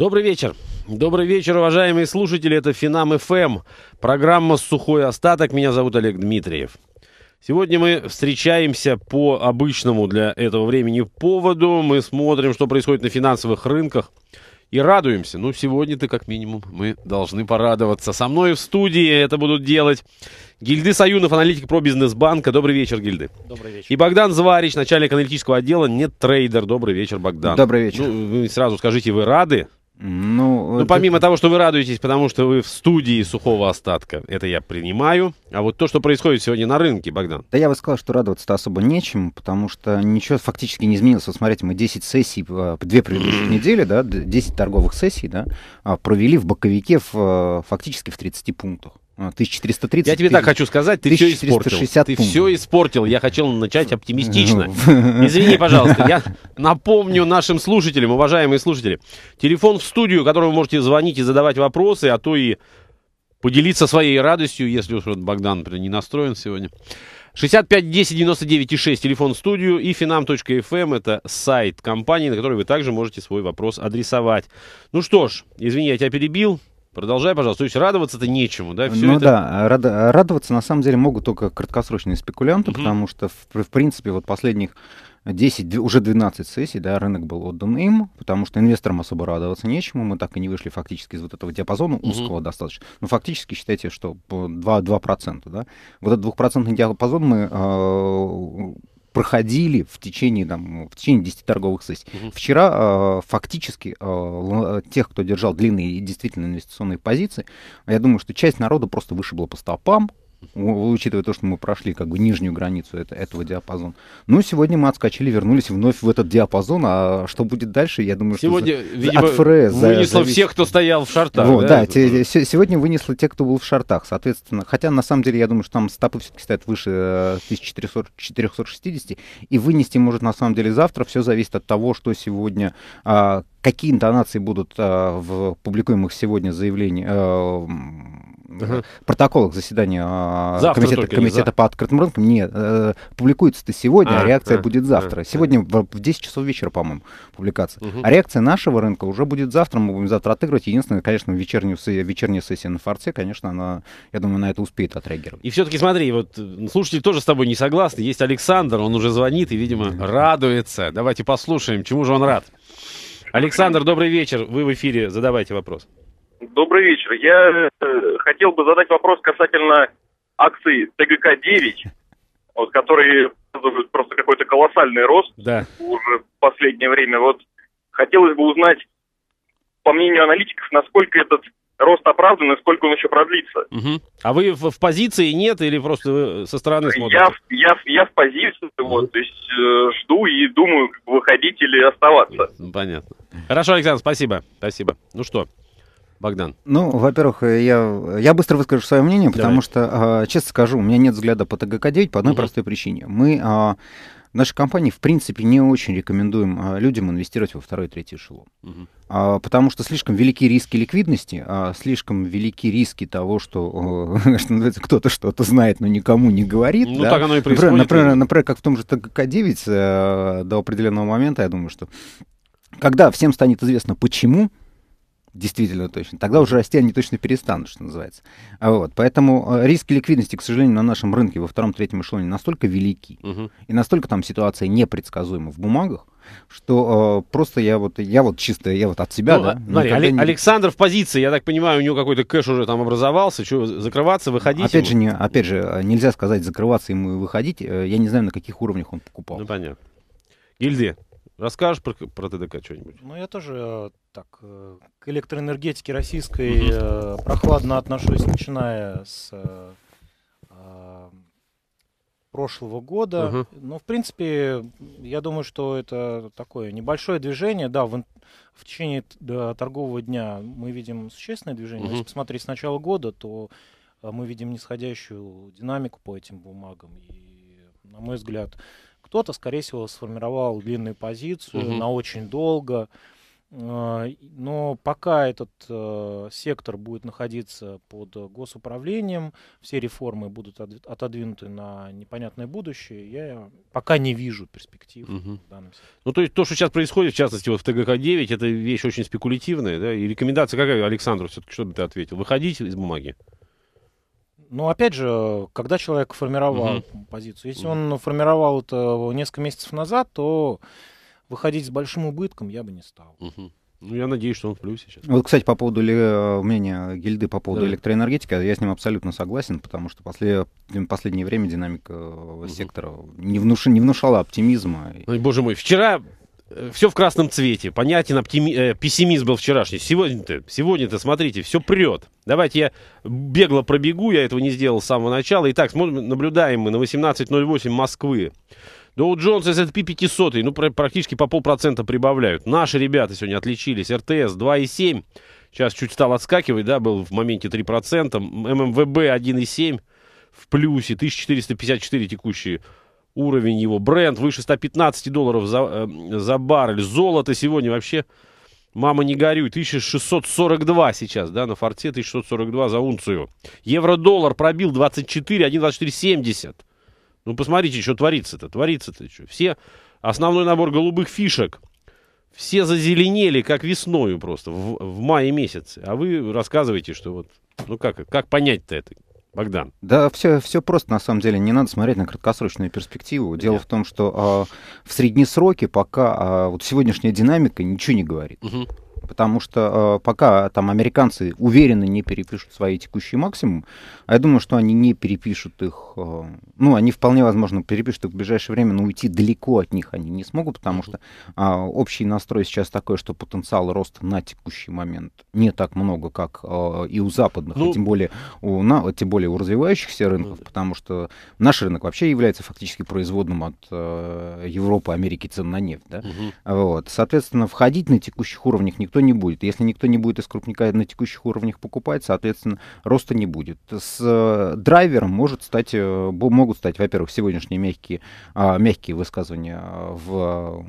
Добрый вечер. Добрый вечер, уважаемые слушатели. Это Финам ФМ. Эм», программа «Сухой остаток». Меня зовут Олег Дмитриев. Сегодня мы встречаемся по обычному для этого времени поводу. Мы смотрим, что происходит на финансовых рынках. И радуемся. Ну, сегодня-то, как минимум, мы должны порадоваться. Со мной в студии это будут делать Гильды Саюнов, аналитик про бизнес-банка. Добрый вечер, Гильды. Добрый вечер. И Богдан Зварич, начальник аналитического отдела, нет трейдер. Добрый вечер, Богдан. Добрый вечер. Ну, вы сразу скажите, вы рады, ну, ну помимо это... того, что вы радуетесь, потому что вы в студии сухого остатка, это я принимаю. А вот то, что происходит сегодня на рынке, Богдан. Да я бы сказал, что радоваться-то особо нечем, потому что ничего фактически не изменилось. Вот смотрите, мы 10 сессий, э, две предыдущих недели, да, 10 торговых сессий, да, а, провели в боковике в, э, фактически в 30 пунктах. 1430. А, я тебе ты... так хочу сказать, ты все испортил. Ты все испортил. Я хотел начать оптимистично. Ну. Извини, пожалуйста. Я напомню нашим слушателям, уважаемые слушатели, телефон в студию, который вы можете звонить и задавать вопросы, а то и поделиться своей радостью, если уж вот Богдан, например, не настроен сегодня. 65 10 99 и 6, телефон в студию и finam.fm, эм это сайт компании, на который вы также можете свой вопрос адресовать. Ну что ж, извини, я тебя перебил. Продолжай, пожалуйста. То есть радоваться-то нечему, да? Все ну это... да, рад, радоваться на самом деле могут только краткосрочные спекулянты, угу. потому что, в, в принципе, вот последних 10, уже 12 сессий, да, рынок был отдан им, потому что инвесторам особо радоваться нечему, мы так и не вышли фактически из вот этого диапазона узкого mm-hmm. достаточно. Но ну, фактически считайте, что 2, 2%, да. Вот этот двухпроцентный диапазон мы а, проходили в течение, там, в течение 10 торговых сессий. Угу. Вчера э, фактически э, тех, кто держал длинные и действительно инвестиционные позиции, я думаю, что часть народа просто вышибла по стопам, учитывая то, что мы прошли как бы нижнюю границу это, этого диапазона. Ну, сегодня мы отскочили, вернулись вновь в этот диапазон, а что будет дальше, я думаю, сегодня, что за, видимо, от ФРС... Вынесло зависит... всех, кто стоял в шартах. Вот, да, да те, те, сегодня вынесло те, кто был в шартах, соответственно. Хотя, на самом деле, я думаю, что там стопы все-таки стоят выше 1400, э, 460, и вынести может, на самом деле, завтра. Все зависит от того, что сегодня а, какие интонации будут а, в публикуемых сегодня заявлениях, а, э, uh э, протоколах заседания а, завтра комитета, комитета за... по открытым рынкам. Нет, э, публикуется-то сегодня, а, а реакция а, будет э, завтра. А, сегодня а. В, в 10 часов вечера, по-моему, публикация. Угу. А реакция нашего рынка уже будет завтра, мы будем завтра отыгрывать. Единственное, конечно, вечернюю, вечерняя сессия на форце, конечно, она, я думаю, на это успеет отреагировать. И все-таки смотри, вот слушатели тоже с тобой не согласны. Есть Александр, он уже звонит и, видимо, mm радуется. Давайте послушаем, чему же он рад. Александр, добрый вечер. Вы в эфире, задавайте вопрос. Добрый вечер. Я э, хотел бы задать вопрос касательно акций ТГК-9, вот, которые просто какой-то колоссальный рост да. уже в последнее время. Вот хотелось бы узнать, по мнению аналитиков, насколько этот рост оправдан, и сколько он еще продлится. Угу. А вы в, в позиции нет или просто со стороны смотрите? Я, я, я в позиции, угу. вот, то есть э, жду и думаю, выходить или оставаться. Понятно. Хорошо, Александр, спасибо. Спасибо. Ну что, Богдан. Ну, во-первых, я, я быстро выскажу свое мнение, потому что, а, честно скажу, у меня нет взгляда по ТГК-9 по одной угу. простой причине. Мы в а, нашей компании, в принципе, не очень рекомендуем а, людям инвестировать во второй и третий эшелон. Угу. потому что слишком велики риски ликвидности, слишком велики риски того, что, что называется, кто-то что-то знает, но никому не говорит. Ну, да? так оно и происходит. Например, например, например, как в том же ТГК-9 э, до определенного момента, я думаю, что когда всем станет известно, почему, Действительно точно. Тогда уже расти они точно перестанут, что называется. А вот, поэтому э, риски ликвидности, к сожалению, на нашем рынке во втором-третьем эшелоне настолько велики, угу. и настолько там ситуация непредсказуема в бумагах, что э, просто я вот, я вот чисто, я вот от себя, ну, да. Смотри, Оле- не... Александр в позиции, я так понимаю, у него какой-то кэш уже там образовался, что, закрываться, выходить? Опять ему? же, не, опять же, э, нельзя сказать закрываться ему и выходить, э, я не знаю, на каких уровнях он покупал. Ну, понятно. Гильдия, расскажешь про, про ТДК что-нибудь? Ну, я тоже так, э, к электроэнергетике российской э, прохладно отношусь, начиная с э, э прошлого года. Угу. Но, в принципе, я думаю, что это такое небольшое движение. Да, в, в течение да, торгового дня мы видим существенное движение. Угу. Если посмотреть с начала года, то э, мы видим нисходящую динамику по этим бумагам. И, на мой взгляд, кто-то, скорее всего, сформировал длинную позицию угу. на очень долго. А, но пока этот э, сектор будет находиться под э, госуправлением, все реформы будут отодвинуты на непонятное будущее, я пока не вижу перспектив угу. Ну, то есть то, что сейчас происходит, в частности, вот в ТГК-9, это вещь очень спекулятивная, да? И рекомендация какая, Александр, все-таки, что бы ты ответил? Выходить из бумаги? Ну, опять же, когда человек формировал угу. позицию, если угу. он формировал это несколько месяцев назад, то выходить с большим убытком я бы не стал. Угу. Ну, я надеюсь, что он в плюсе сейчас. Вот, кстати, по поводу э, мнения гильды по поводу да. электроэнергетики, я с ним абсолютно согласен, потому что после, последнее время динамика угу. сектора не, внуш, не внушала оптимизма. Ой, боже мой, вчера э, все в красном цвете. Понятен, оптими... э, пессимизм был вчерашний. Сегодня-то, сегодня-то, смотрите, все прет. Давайте я бегло пробегу, я этого не сделал с самого начала. Итак, смотрим, наблюдаем мы на 18.08 Москвы. Доу Джонс, S&P 500, ну, практически по полпроцента прибавляют. Наши ребята сегодня отличились. РТС 2,7. Сейчас чуть стал отскакивать, да, был в моменте 3%. ММВБ 1,7 в плюсе. 1454 текущие уровень его. Бренд выше 115 долларов за, э, за баррель. Золото сегодня вообще, мама не горюй, 1642 сейчас, да, на форте 1642 за унцию. Евро-доллар пробил 24, 1,2470. Ну, посмотрите, что творится-то. Творится-то что. Все, основной набор голубых фишек, все зазеленели, как весною просто, в, в мае месяце. А вы рассказываете, что вот... Ну, как, как понять-то это? Богдан. Да, все, все просто на самом деле. Не надо смотреть на краткосрочную перспективу. Дело Нет. в том, что э, в сроки пока э, вот сегодняшняя динамика ничего не говорит. Угу потому что э, пока там американцы уверенно не перепишут свои текущие максимумы, а я думаю, что они не перепишут их, э, ну, они вполне возможно перепишут их в ближайшее время, но уйти далеко от них они не смогут, потому что э, общий настрой сейчас такой, что потенциал роста на текущий момент не так много, как э, и у западных, ну, и тем более у, на, тем более у развивающихся рынков, ну, потому что наш рынок вообще является фактически производным от э, Европы, Америки цен на нефть, да? угу. вот, соответственно, входить на текущих уровнях никто никто не будет. Если никто не будет из крупника на текущих уровнях покупать, соответственно, роста не будет. С э, драйвером может стать, э, могут стать, во-первых, сегодняшние мягкие, а, мягкие высказывания в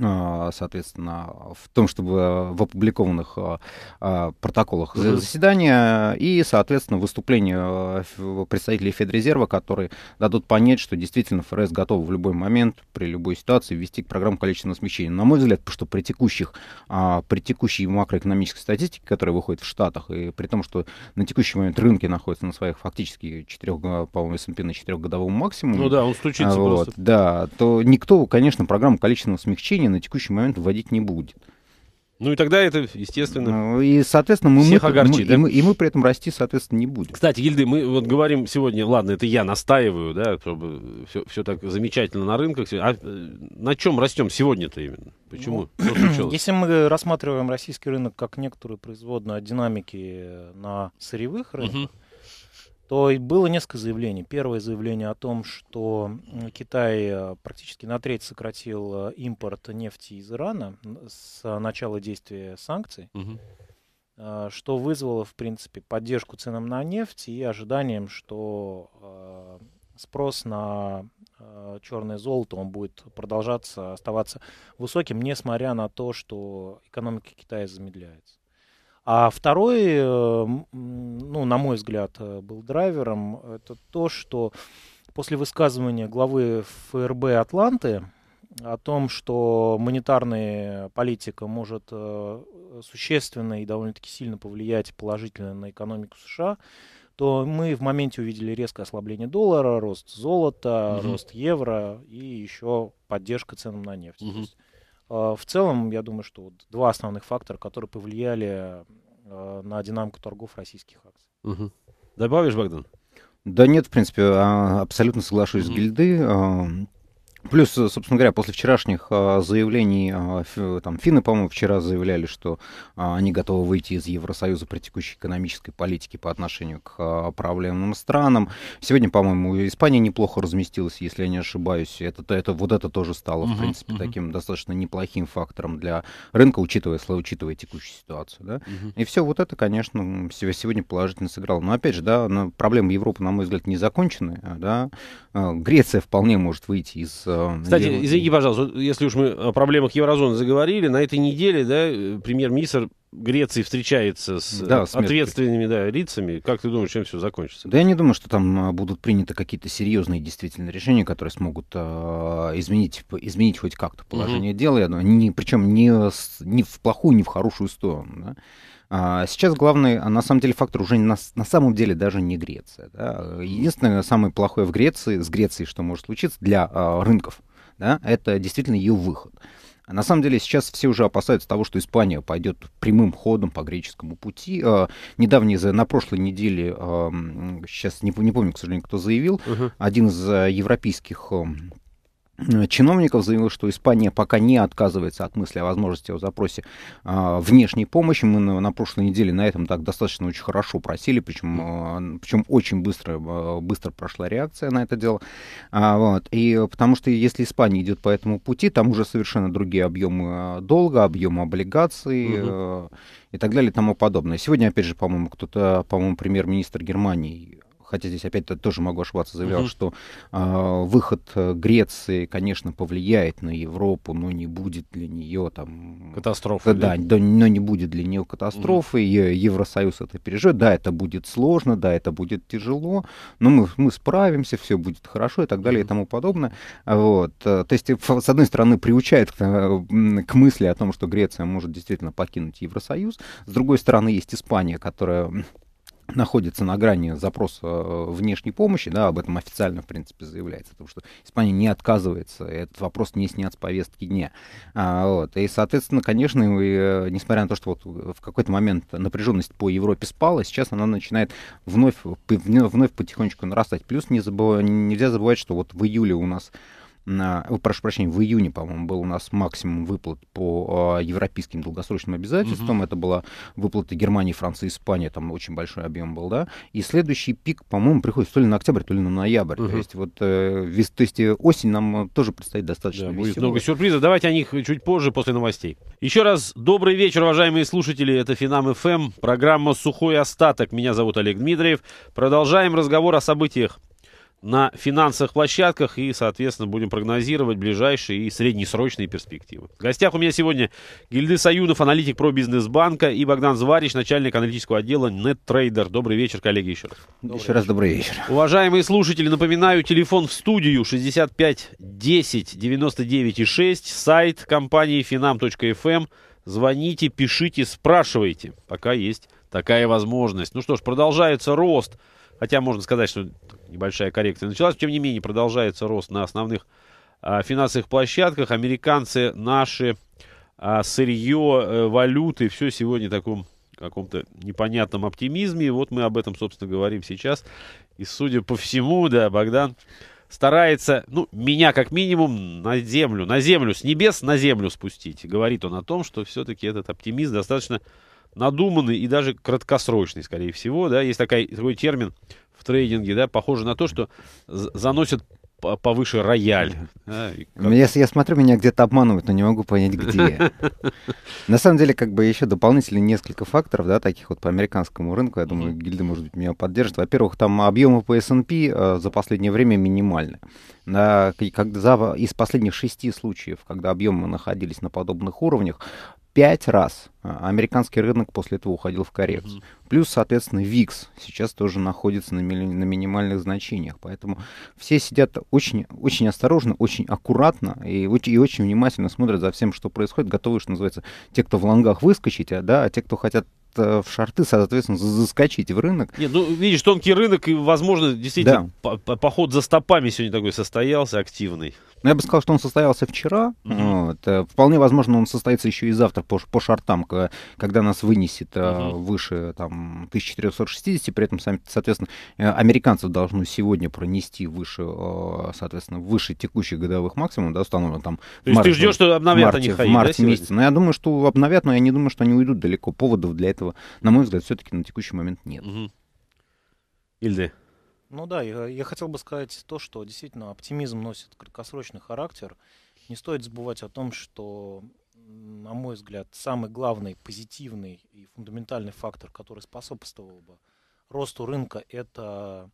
а, соответственно, в том, чтобы в опубликованных а, а, протоколах заседания и, соответственно, выступления э, представителей Федрезерва, которые дадут понять, что действительно ФРС готов в любой момент, при любой ситуации, ввести программу количественного смещения. На мой взгляд, потому что при, текущих, при текущей макроэкономической статистике, которая выходит в Штатах, и при том, что на текущий момент рынки находятся на своих фактически 4, по-моему, S&P на 4-годовом максимуме. Ну да, он стучится вот, просто. Да, то никто, конечно, программу количественного смягчения ограничения на текущий момент вводить не будет. Ну и тогда это, естественно, ну, и, соответственно, мы, всех мы, огорчит. Мы, да? и, мы, и мы при этом расти, соответственно, не будем. Кстати, Гильды, мы вот говорим сегодня, ладно, это я настаиваю, да, чтобы все, все так замечательно на рынках. А э, на чем растем сегодня-то именно? Почему? Ну, если мы рассматриваем российский рынок как некоторую производную от динамики на сырьевых рынках, угу то было несколько заявлений. Первое заявление о том, что Китай э, практически на треть сократил э, импорт нефти из Ирана с начала действия санкций, угу. что вызвало, в принципе, поддержку ценам на нефть и ожиданием, что спрос на черное золото, он будет продолжаться, оставаться высоким, несмотря на то, что экономика Китая замедляется. А второй, э, ну, на мой взгляд, э, был драйвером, это то, что после высказывания главы ФРБ Атланты о том, что монетарная политика может э, существенно и довольно-таки сильно повлиять положительно на экономику США, то мы в моменте увидели резкое ослабление доллара, рост золота, угу. рост евро и еще поддержка цен на нефть. Угу. То есть а, в целом, я думаю, что вот два основных фактора, которые повлияли а, на динамику торгов российских акций. Угу. Добавишь, Богдан? Да нет, в принципе, а, абсолютно соглашусь mm с гильды. Плюс, собственно говоря, после вчерашних а, заявлений, а, там, финны, по-моему, вчера заявляли, что а, они готовы выйти из Евросоюза при текущей экономической политике по отношению к проблемным странам. Сегодня, по-моему, Испания неплохо разместилась, если я не ошибаюсь. Это, это, вот это тоже стало, uh-huh, в принципе, uh-huh. таким достаточно неплохим фактором для рынка, учитывая, если учитывая текущую ситуацию. Да? Uh-huh. И все вот это, конечно, сегодня положительно сыграло. Но, опять же, да, проблемы Европы, на мой взгляд, не закончены. Да? Греция вполне может выйти из кстати, я... извини, пожалуйста, если уж мы о проблемах еврозоны заговорили, на этой неделе да, премьер-министр Греции встречается с да, с ответственными да, лицами. Как ты думаешь, чем все закончится? Да я не думаю, что там а, будут приняты какие-то серьезные действительно решения, которые смогут э, изменить, изменить хоть как-то положение угу. дела. Я думаю, ни, причем не, не в плохую, не в хорошую сторону. Да? А сейчас главный, а на самом деле, фактор уже на, на самом деле даже не Греция. Да? Единственное, самое плохое в Греции, с Грецией, что может случиться для а, рынков, да, это действительно ее выход. А на самом деле сейчас все уже опасаются того, что Испания пойдет прямым ходом по греческому пути. Э, недавний, на прошлой неделе, э, сейчас не, не помню, к сожалению, кто заявил, угу. один из европейских чиновников заявил, что Испания пока не отказывается от мысли о возможности о запросе а, внешней помощи. Мы на, на прошлой неделе на этом так достаточно очень хорошо просили, причем, а, причем очень быстро, а, быстро прошла реакция на это дело. А, вот. И потому что если Испания идет по этому пути, там уже совершенно другие объемы а, долга, объемы облигаций. Угу. И так далее и тому подобное. Сегодня, опять же, по-моему, кто-то, по-моему, премьер-министр Германии хотя здесь опять -то тоже могу ошибаться, заявлял, угу. что а, э, выход Греции, конечно, повлияет на Европу, но не будет для нее там... Катастрофы. Да, да, но не будет для нее катастрофы, угу. Евросоюз это переживет, да, это будет сложно, да, это будет тяжело, но мы, мы справимся, все будет хорошо и так далее угу. и тому подобное. Вот. Э, то есть, с одной стороны, приучает к, к мысли о том, что Греция может действительно покинуть Евросоюз, с другой стороны, есть Испания, которая находится на грани запроса э, внешней помощи, да, об этом официально, в принципе, заявляется, потому что Испания не отказывается, этот вопрос не снят с повестки дня. А, вот, и, соответственно, конечно, и, э, несмотря на то, что вот в какой-то момент напряженность по Европе спала, сейчас она начинает вновь, вновь потихонечку нарастать. Плюс не забыв, нельзя забывать, что вот в июле у нас Э, прошу прощения, в июне, по-моему, был у нас максимум выплат по а, европейским долгосрочным обязательствам. Угу. Это была выплата Германии, Франции, Испании, там очень большой объем был, да. И следующий пик, по-моему, приходит то ли на октябрь, то ли на ноябрь. Угу. То есть вот э, вес, то есть э, осень нам э, тоже предстоит достаточно да, будет много сюрпризов. Давайте о них чуть позже, после новостей. Еще раз добрый вечер, уважаемые слушатели. Это Финам ФМ, эм, программа «Сухой остаток». Меня зовут Олег Дмитриев. Продолжаем разговор о событиях на финансовых площадках и, соответственно, будем прогнозировать ближайшие и среднесрочные перспективы. В гостях у меня сегодня Гильды Саюнов, аналитик про бизнес-банка и Богдан Зварич, начальник аналитического отдела NetTrader. Добрый вечер, коллеги, еще раз. Добрый еще раз добрый вечер. Уважаемые слушатели, напоминаю, телефон в студию 65 10 99 6, сайт компании finam.fm. Эм. Звоните, пишите, спрашивайте, пока есть такая возможность. Ну что ж, продолжается рост хотя можно сказать, что небольшая коррекция началась, тем не менее продолжается рост на основных а, финансовых площадках. Американцы, наши а, сырье, э, валюты, все сегодня в таком каком-то непонятном оптимизме. вот мы об этом, собственно, говорим сейчас. И, судя по всему, да, Богдан старается, ну, меня как минимум на землю, на землю, с небес на землю спустить. Говорит он о том, что все-таки этот оптимизм достаточно надуманный и даже краткосрочный, скорее всего, да, есть такой, такой термин в трейдинге, да, похоже на то, что заносят повыше рояль. Да, как... я, я смотрю, меня где-то обманывают, но не могу понять, где. На самом деле, как бы еще дополнительно несколько факторов, да, таких вот по американскому рынку, я думаю, гильды, может быть, меня поддержит. Во-первых, там объемы по S&P э, за последнее время минимальны. На, когда, за, из последних шести случаев, когда объемы находились на подобных уровнях, пять раз а, американский рынок после этого уходил в коррекцию. Mm-hmm. Плюс, соответственно, VIX сейчас тоже находится на, ми- на минимальных значениях. Поэтому все сидят очень, очень осторожно, очень аккуратно и, и очень внимательно смотрят за всем, что происходит. Готовы, что называется, те, кто в лонгах выскочить, а, да, а те, кто хотят э, в шорты, соответственно, заскочить в рынок. Нет, ну, видишь, тонкий рынок, и, возможно, действительно, да. по поход за стопами сегодня такой состоялся активный. Ну, я бы сказал, что он состоялся вчера. Mm-hmm. Вот. Э, вполне возможно, он состоится еще и завтра по, по шартам когда нас вынесет угу. выше там, 1460, при этом, соответственно, э, американцев должно сегодня пронести выше, э, соответственно, выше текущих годовых максимумов, да, установлено там. То есть марте, ты ждешь, что обновят марте, они ходить, В марте да, месяце. Но я думаю, что обновят, но я не думаю, что они уйдут далеко. Поводов для этого, на мой взгляд, все-таки на текущий момент нет. Угу. Ильды. Ну да, я, я хотел бы сказать то, что действительно оптимизм носит краткосрочный характер. Не стоит забывать о том, что на мой взгляд, самый главный позитивный и фундаментальный фактор, который способствовал бы росту рынка, это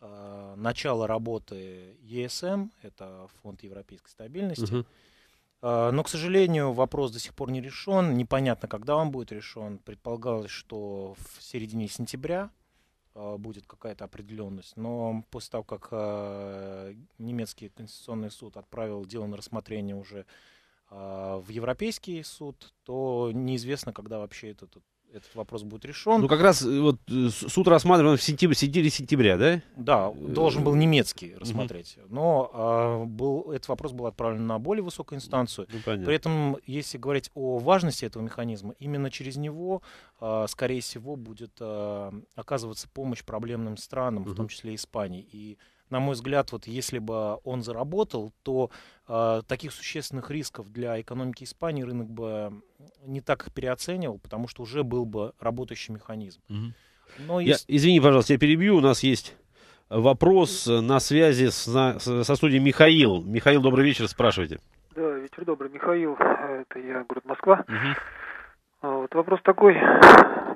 э, начало работы ESM, это фонд европейской стабильности. Uh-huh. Э, но, к сожалению, вопрос до сих пор не решен. Непонятно, когда он будет решен. Предполагалось, что в середине сентября э, будет какая-то определенность. Но после того, как э, немецкий конституционный суд отправил дело на рассмотрение уже а, в Европейский суд, то неизвестно, когда вообще этот, этот вопрос будет решен. Ну, как раз э, вот э, суд рассматривал в сентябре, середине сентября, да? Да, должен был э, немецкий рассмотреть. Угу. Но а, был, этот вопрос был отправлен на более высокую инстанцию. Ну, При этом, если говорить о важности этого механизма, именно через него, а, скорее всего, будет а, оказываться помощь проблемным странам, угу. в том числе Испании. И на мой взгляд, вот если бы он заработал, то э, таких существенных рисков для экономики Испании рынок бы не так их переоценивал, потому что уже был бы работающий механизм. Угу. Но если... извини, пожалуйста, я перебью. У нас есть вопрос на связи с, на, со студией Михаил. Михаил, добрый вечер, спрашивайте. Да, вечер добрый, Михаил. Это я, город Москва. Угу. Вот вопрос такой,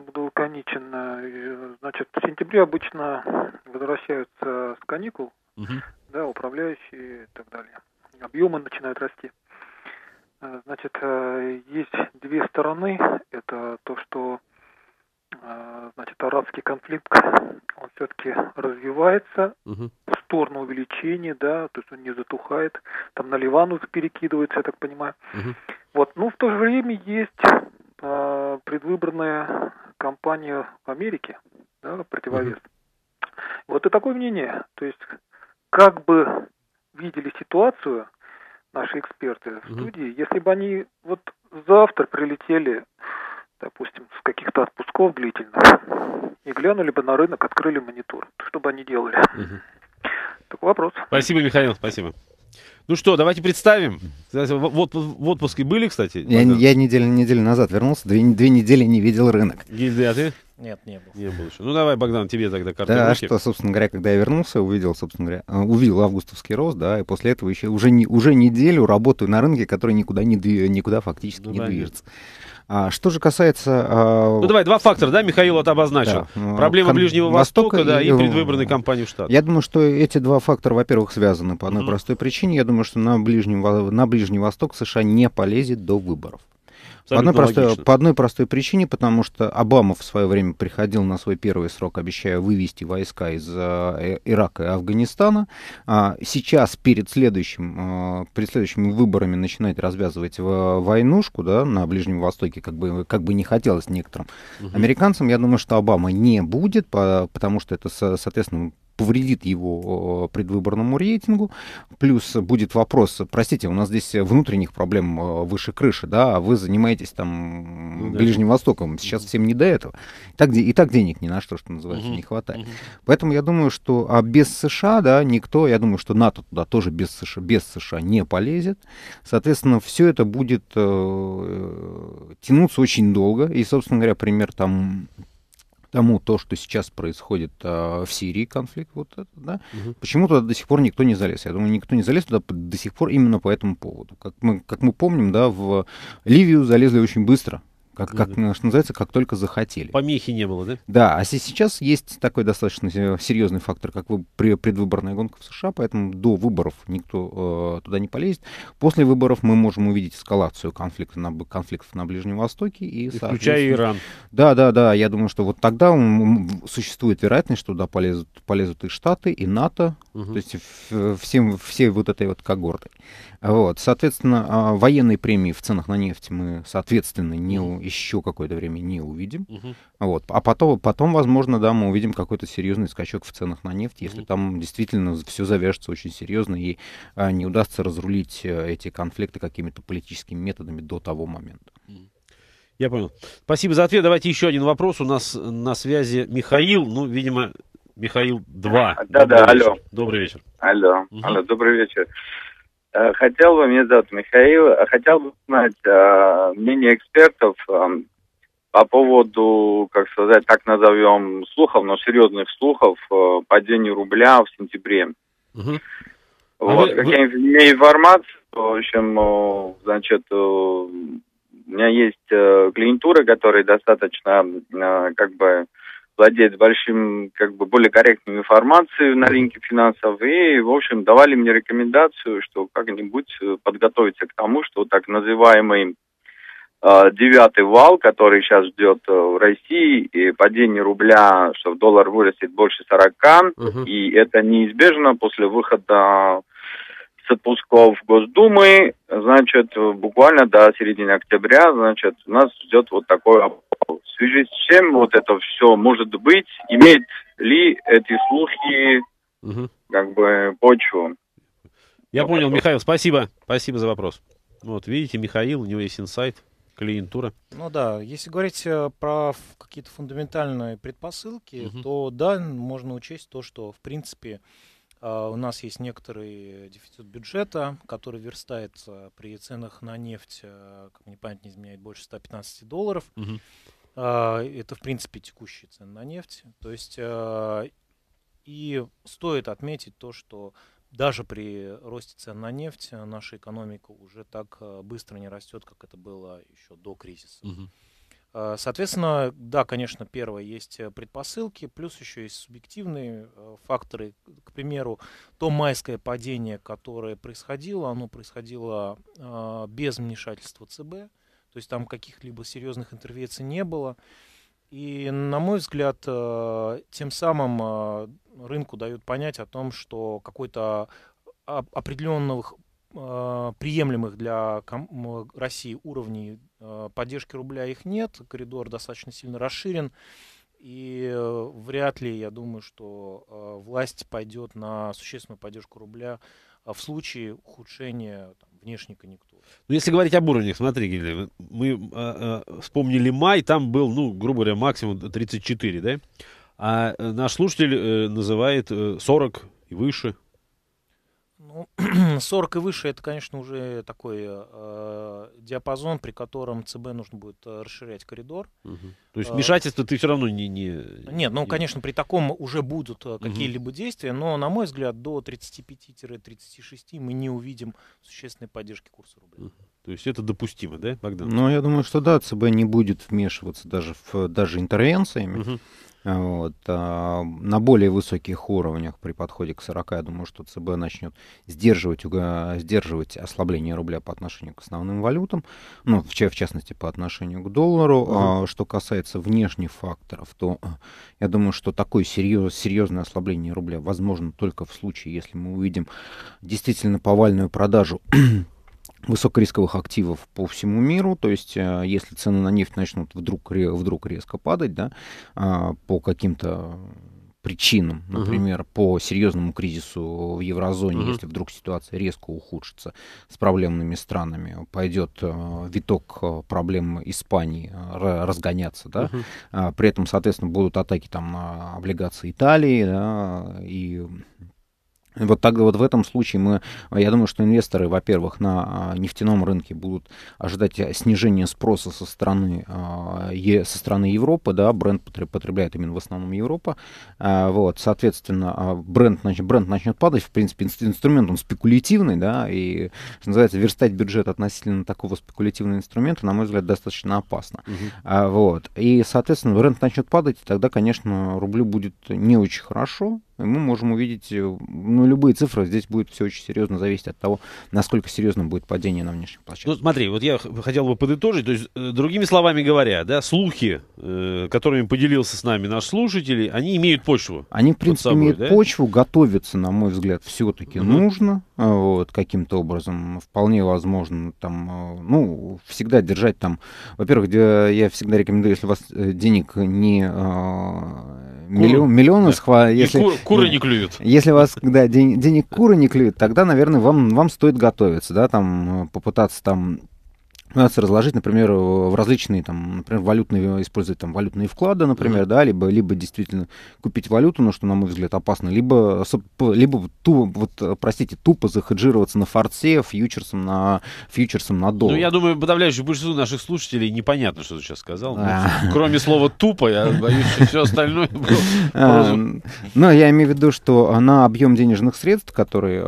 буду лаконичен. Э, значит, в сентябре обычно возвращаются с каникул, угу. да, управляющие и так далее. Объемы начинают расти. Э, значит, э, есть две стороны. Это то, что э, значит, арабский конфликт, он все-таки развивается угу. в сторону увеличения, да, то есть он не затухает, там на Ливан перекидывается, я так понимаю. Угу. Вот, ну, в то же время есть э, предвыборная кампания в Америке, да, противовес. Угу. Вот и такое мнение. То есть, как бы видели ситуацию наши эксперты в студии, mm-hmm. если бы они вот завтра прилетели, допустим, с каких-то отпусков длительных, и глянули бы на рынок, открыли монитор, что бы они делали? Mm-hmm. Такой вопрос. Спасибо, Михаил, спасибо. Ну что, давайте представим. В отпуске были, кстати? Я, я неделю, неделю назад вернулся, две, две недели не видел рынок. Гильдия, а ты? Нет, не был. Не был еще. Ну давай, Богдан, тебе тогда карты Да, руки. А что, собственно говоря, когда я вернулся, увидел, собственно говоря, а, увидел августовский рост, да, и после этого еще уже, не, уже неделю работаю на рынке, который никуда, не, никуда фактически ну, не понятно. движется. А, что же касается... А... Ну давай, два фактора, да, Михаил это обозначил. Да. Ну, Проблема Кон... Ближнего Востока, Востока да, и, и э, предвыборной кампании в Штатах. Я думаю, что эти два фактора, во-первых, связаны по одной mm-hmm. простой причине. Я думаю, что на, Ближнем, на Ближний Восток США не полезет до выборов. По одной, простой, по одной простой причине, потому что Обама в свое время приходил на свой первый срок, обещая вывести войска из э, э, Ирака и Афганистана. А, сейчас перед, следующим, э, перед следующими выборами начинает развязывать в, войнушку да, на Ближнем Востоке, как бы, как бы не хотелось некоторым угу. американцам. Я думаю, что Обама не будет, по, потому что это, соответственно, повредит его э, предвыборному рейтингу. Плюс будет вопрос, простите, у нас здесь внутренних проблем э, выше крыши, да, а вы занимаетесь там ну да. Ближним Востоком, сейчас всем не до этого. И так, и так денег ни на что, что называется, угу. не хватает. Угу. Поэтому я думаю, что а без США, да, никто, я думаю, что НАТО туда тоже без США, без США не полезет. Соответственно, все это будет э, тянуться очень долго. И, собственно говоря, пример там тому, то, что сейчас происходит а, в Сирии, конфликт вот этот, да, угу. почему туда до сих пор никто не залез. Я думаю, никто не залез туда до сих пор именно по этому поводу. Как мы, как мы помним, да, в Ливию залезли очень быстро, как, как что называется, как только захотели. Помехи не было, да? Да, а сейчас есть такой достаточно серьезный фактор, как предвыборная гонка в США, поэтому до выборов никто э, туда не полезет. После выборов мы можем увидеть эскалацию конфликта на, конфликтов на Ближнем Востоке. И, Включая Иран. Да, да, да, я думаю, что вот тогда существует вероятность, что туда полезут, полезут и Штаты, и НАТО, угу. то есть в, всем, все вот этой вот когорты. Вот, соответственно, а, военные премии в ценах на нефть мы, соответственно, не, еще какое-то время не увидим. Угу. Вот. А потом, потом, возможно, да, мы увидим какой-то серьезный скачок в ценах на нефть, если угу. там действительно все завяжется очень серьезно и а, не удастся разрулить э, эти конфликты какими-то политическими методами до того момента. Я понял. Спасибо за ответ. Давайте еще один вопрос. У нас на связи Михаил. Ну, видимо, Михаил 2. Да, добрый да, вечер. алло. Добрый вечер. Алло, угу. алло, добрый вечер. Э, хотел бы, меня зовут Михаил, э, хотел бы узнать э, мнение экспертов э, по поводу, как сказать, так назовем, слухов, но серьезных слухов э, падения рубля в сентябре. Угу. Вот, а вы, как вы... я имею информацию, в общем, э, значит, у меня есть клиентуры, которые достаточно, как бы, владеть большим, как бы более корректной информацией на рынке финансов и, в общем, давали мне рекомендацию, что как-нибудь э, подготовиться к тому, что так называемый а, девятый вал, который сейчас ждет э, в России, и падение рубля, что в доллар вырастет больше 40, угу. и это неизбежно после выхода с отпусков Госдумы, значит, буквально до середины октября, значит, нас ждет вот такой обвал. В связи с чем вот это все может быть, имеет ли эти слухи угу. как бы почву? Я вот понял, это. Михаил, спасибо. Спасибо за вопрос. Вот, видите, Михаил, у него есть инсайт клиентура. Ну да, если говорить э, про какие-то фундаментальные предпосылки, угу. то да, можно учесть то, что в принципе а, у нас есть некоторый э, дефицит бюджета, который верстается при ценах на нефть, э, как мне память не изменяет, больше 115 долларов. Угу. Это, в принципе, текущие цены на нефть. То есть, э, и стоит отметить то, что даже при росте цен на нефть наша экономика уже так быстро не растет, как это было еще до кризиса. Угу. Э, соответственно, да, конечно, первое, есть э, предпосылки, плюс еще есть субъективные э, факторы. К примеру, то майское падение, которое происходило, оно происходило без вмешательства ЦБ, то есть там каких-либо серьезных интервенций не было. И, на мой взгляд, тем самым рынку дают понять о том, что какой-то определенных а, приемлемых для России уровней а, поддержки рубля их нет, коридор достаточно сильно расширен, и вряд ли, я думаю, что а, власть пойдет на существенную поддержку рубля в случае ухудшения там, внешней конъюнктуры. Ну, если говорить об уровнях, смотри, Гилья, мы вспомнили май, там был, ну, грубо говоря, максимум 34, да? А наш слушатель э, называет 40 э, и выше. Ну, 40 и выше это, конечно, уже такой э, диапазон, при котором ЦБ нужно будет э, расширять коридор. Угу. То есть э, вмешательство э, ты все равно не... не нет, ну, не... конечно, при таком уже будут э, какие-либо действия, но, на мой взгляд, до 35-36 мы не увидим существенной поддержки курса рубля. Угу. То есть это допустимо, да, Богдан? Ну, я думаю, что да, ЦБ не будет вмешиваться даже, в, даже интервенциями. Угу. Вот. А, на более высоких уровнях при подходе к 40, я думаю, что ЦБ начнет сдерживать, сдерживать ослабление рубля по отношению к основным валютам, ну, в, в частности, по отношению к доллару. Угу. А, что касается внешних факторов, то э, я думаю, что такое серьез, серьезное ослабление рубля возможно только в случае, если мы увидим действительно повальную продажу высокорисковых активов по всему миру, то есть э, если цены на нефть начнут вдруг, вдруг резко падать да, а, по каким-то причинам, например, угу. по серьезному кризису в еврозоне, угу. если вдруг ситуация резко ухудшится с проблемными странами, пойдет э, виток э, проблем Испании разгоняться, да, угу. при этом, соответственно, будут атаки там на облигации Италии, да, и вот так вот в этом случае мы, а, я думаю, что инвесторы, во-первых, на а, нефтяном рынке будут ожидать а, снижения спроса со стороны, со стороны Европы, да, бренд потребляет именно в основном Европа, вот, соответственно, бренд, значит, бренд начнет падать, в принципе, инструмент, он спекулятивный, да, и, что называется, верстать бюджет относительно такого спекулятивного инструмента, на мой взгляд, достаточно опасно, угу. вот, и, соответственно, бренд начнет падать, и тогда, конечно, рублю будет не очень хорошо, и мы можем увидеть э, ну, любые цифры. Здесь будет все очень серьезно зависеть от того, насколько серьезным будет падение на внешних площадках. Ну, смотри, вот я хотел бы подытожить. То есть, э, другими словами говоря, да, слухи, э, которыми поделился с нами наш слушатель, они имеют почву. Они, в принципе, собой, имеют да? почву. Готовиться, на мой взгляд, все-таки угу. нужно. Э, вот, каким-то образом. Вполне возможно там, ну, всегда держать там... Во-первых, я всегда рекомендую, если у вас денег не Миллион, миллион да. схва... если, кур, куры не клюют. Если вас, да, день, денег куры не клюют, тогда, наверное, вам, вам стоит готовиться, да, там, э, попытаться там пытаются разложить, например, э, в различные, там, например, валютные, э, использовать там валютные вклады, например, да, либо, либо действительно купить валюту, но ну, что, на мой взгляд, опасно, либо, либо тупо, вот, э, простите, тупо захеджироваться на форсе фьючерсом на, фьючерсом на доллар. Ну, я думаю, подавляющее большинство наших слушателей непонятно, что ты сейчас сказал. Ну, а. кроме слова «тупо», я боюсь, что все остальное было а, Но ну, я имею в виду, что на объем денежных средств, которые,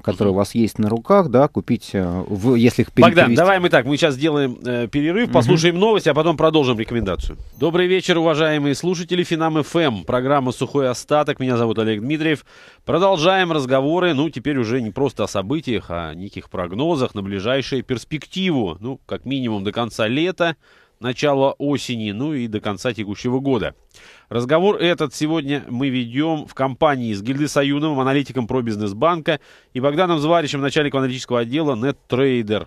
которые у вас есть на руках, да, купить, если их перевести... Богдан, давай мы так, мы сейчас сделаем э, перерыв, послушаем угу. новости, а потом продолжим рекомендацию. Добрый вечер, уважаемые слушатели Финам ФМ. Эм. Программа «Сухой остаток». Меня зовут Олег Дмитриев. Продолжаем разговоры, ну, теперь уже не просто о событиях, а о неких прогнозах на ближайшую перспективу. Ну, как минимум до конца лета, начала осени, ну и до конца текущего года. Разговор этот сегодня мы ведем в компании с Гильды Саюновым, аналитиком про бизнес-банка и Богданом Зваричем, начальником аналитического отдела NetTrader.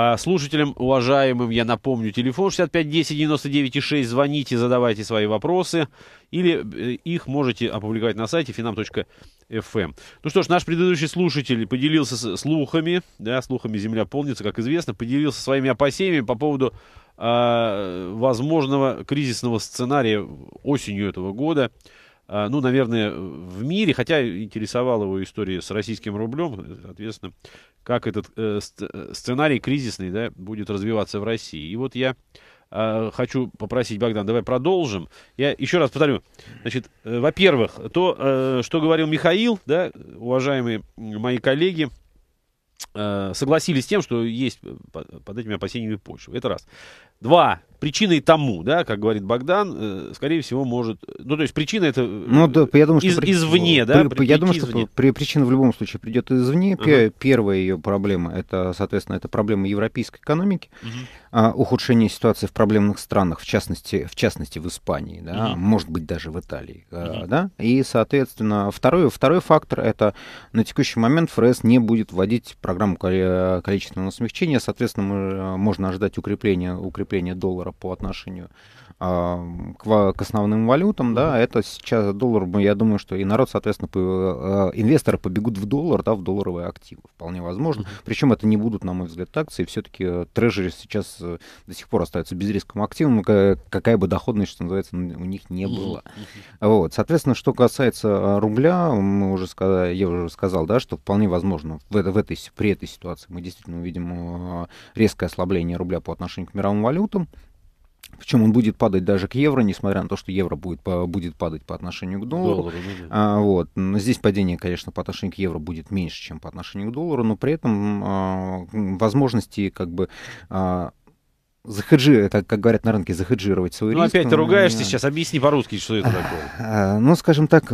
А, слушателям, уважаемым, я напомню, телефон 6510-99-6, звоните, задавайте свои вопросы, или э, их можете опубликовать на сайте finam.fm. Эм. Ну что ж, наш предыдущий слушатель поделился слухами, да, слухами «Земля полнится», как известно, поделился своими опасениями по поводу э, возможного кризисного сценария осенью этого года – а, ну, наверное, в мире, хотя интересовала его история с российским рублем, э, соответственно, как этот э, э, сценарий кризисный да, будет развиваться в России. И вот я э, хочу попросить, Богдан, давай продолжим. Я еще раз повторю. Значит, э, во-первых, то, э, что говорил Михаил, да, уважаемые мои коллеги, согласились с тем, что есть под этими опасениями Польши. Это раз. Два причиной тому, да, как говорит Богдан, э, скорее всего, может... Ну, то есть причина это ну, да, я думаю, что из, при... извне, да? При, при, я думаю, что при, причина в любом случае придет извне. Uh-huh. Первая ее проблема, это, соответственно, это проблема европейской экономики, uh-huh. а, ухудшение ситуации в проблемных странах, в частности, в, частности, в Испании, да, uh-huh. может быть, даже в Италии, uh-huh. да? И, соответственно, второй, второй фактор, это на текущий момент ФРС не будет вводить программу количественного смягчения, соответственно, мы, а, можно ожидать укрепления, укрепления доллара доллара по отношению а, к, к основным валютам, да, это сейчас доллар, я думаю, что и народ, соответственно, по, а, инвесторы побегут в доллар, да, в долларовые активы, вполне возможно. Причем это не будут, на мой взгляд, акции, все-таки э, трежери сейчас э, до сих пор остаются безрисковым активом, какая бы доходность, что называется, у них не была. Вот, соответственно, что касается а, рубля, мы уже сказали, я уже сказал, да, что вполне возможно в, в этой, при этой ситуации мы действительно увидим а, резкое ослабление рубля по отношению к мировым валютам, причем он будет падать даже к евро, несмотря на то, что евро будет, будет падать по отношению к доллару. доллару А, вот. Здесь падение, конечно, по отношению к евро будет меньше, чем по отношению к доллару, но при этом а, возможности как бы а, захеджи, как, как говорят на рынке, захеджировать свой ну, риск. Ну опять ты ругаешься сейчас, объясни по-русски, что это такое. А, ну, скажем так,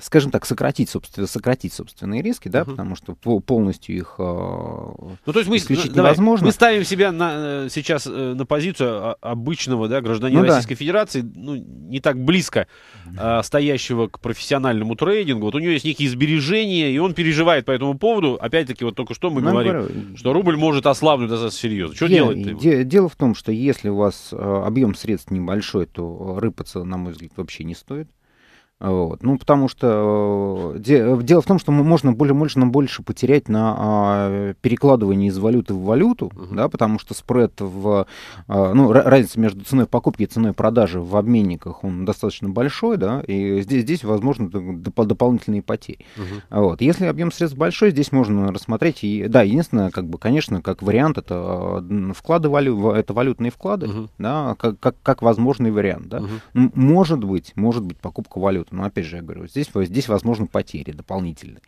скажем так, сократить, собственно, сократить собственные риски, да, угу. потому что полностью их э, ну, то есть мы, исключить давай, невозможно. Мы ставим себя на, э, сейчас э, на позицию а, обычного да, гражданина ну, Российской да. Федерации, ну, не так близко угу. а, стоящего к профессиональному трейдингу. Вот у него есть некие сбережения, и он переживает по этому поводу. Опять-таки, вот только что мы ну, говорим, говорю, что рубль может ослабнуть достаточно серьезно. Что делать? Де, дело в том, что если у вас объем средств небольшой, то рыпаться, на мой взгляд, вообще не стоит. Вот. Ну, потому что э, де, э, дело в том, что можно более, можно больше потерять на а, перекладывании из валюты в валюту, uh-huh. да, потому что спред в а, ну, разница между ценой покупки и ценой продажи в обменниках он достаточно большой, да, и здесь, здесь возможно доп- дополнительные потери. Uh-huh. Вот. Если объем средств большой, здесь можно рассмотреть. И, да, единственное, как бы, конечно, как вариант, это вклады валю, это валютные вклады, uh-huh. да, как, как, как возможный вариант. Да. Uh-huh. Может быть, может быть, покупка валют период. Но ну, опять же, я говорю, здесь, здесь возможны потери дополнительные.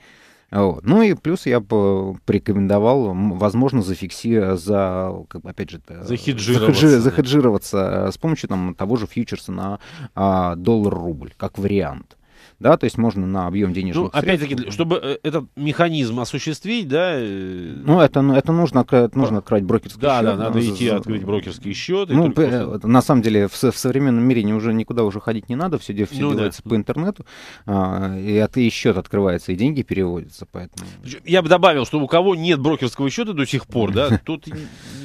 Вот. Ну и плюс я бы э, порекомендовал, возможно, зафиксировать за, как бы, опять же, захеджироваться, захеджи, захеджироваться э, с помощью там, того же фьючерса на а, доллар-рубль, как вариант да, то есть можно на объем ну, денежных ну, средств. опять-таки, чтобы э, этот механизм осуществить, да? Э, ну, это, ну, это нужно, это нужно открыть брокерский да, счет. Да, надо ну, идти открыть брокерский счет. Ну, просто... на самом деле, в, в современном мире не, уже никуда уже ходить не надо, все, все ну, делается да. по интернету, а, и, от, и счет открывается, и деньги переводятся, поэтому... Я бы добавил, что у кого нет брокерского счета до сих пор, да, тут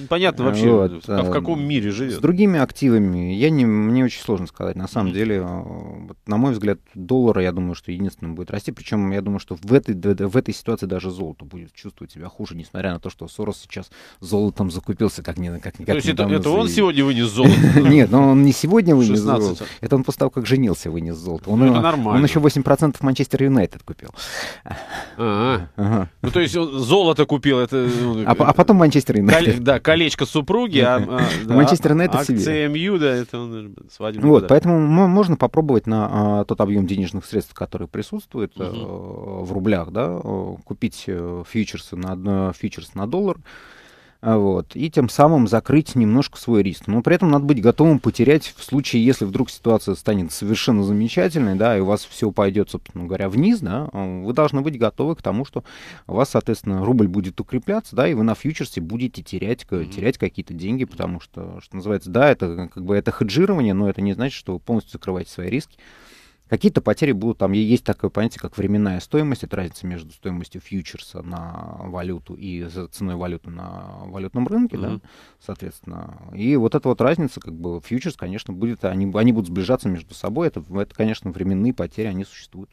непонятно э, вообще, вот. А в э, каком мире живет. С другими активами я не, мне очень сложно сказать. На самом деле, э, вот, на мой взгляд, доллар, я думаю, что единственным будет расти. Причем я думаю, что в этой, в этой ситуации даже золото будет чувствовать себя хуже, несмотря на то, что Сорос сейчас золотом закупился как ни как никак. То есть это, это он сегодня вынес золото? Нет, но он не сегодня вынес золото. Это он после того, как женился, вынес золото. Он, ну, это нормально. Он еще 8% Манчестер Юнайтед купил. А, а. Ага. Ну, то есть золото купил. Это, ну, а, потом Манчестер Юнайтед. Да, колечко супруги, а, а Манчестер Юнайтед акции МЮ, да, это свадебный. Вот, поэтому можно попробовать на а, тот объем денежных средств, которые присутствуют э, в рублях, да, э, купить э, фьючерсы на фьючерс на доллар, а, вот, и тем самым закрыть немножко свой риск. Но при этом надо быть готовым потерять в случае, если вдруг ситуация станет совершенно замечательной, да, и у вас все пойдет, собственно говоря, вниз, да, вы должны быть готовы к тому, что у вас, соответственно, рубль будет укрепляться, да, и вы на фьючерсе будете терять, терять какие-то деньги, потому что, что называется, да, это как бы это хеджирование, но это не значит, что вы полностью закрываете свои риски. Какие-то потери будут, там есть такое понятие, как временная стоимость, это разница между стоимостью фьючерса на валюту и ценой валюты на валютном рынке, mm-hmm. да, соответственно. И вот эта вот разница, как бы фьючерс, конечно, будет, они, они будут сближаться между собой, это, это, конечно, временные потери, они существуют.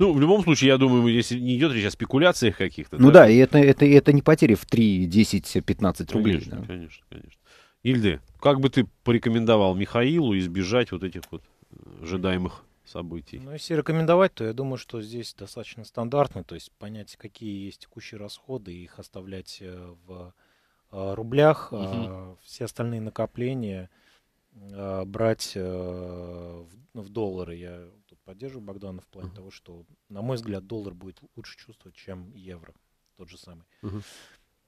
Ну, в любом случае, я думаю, если не идет речь о спекуляциях каких-то. Ну да, да и это, это, это не потери в 3, 10, 15 рублей. Конечно, да. конечно, конечно. Ильды, как бы ты порекомендовал Михаилу избежать вот этих вот ожидаемых событий. Ну, если рекомендовать, то я думаю, что здесь достаточно стандартно, то есть понять, какие есть текущие расходы, и их оставлять э, в э, рублях, угу. а все остальные накопления э, брать ну, в доллары. Я тут поддерживаю Богдана в плане угу. того, что, на мой взгляд, доллар будет лучше чувствовать, чем евро, тот же самый. Угу.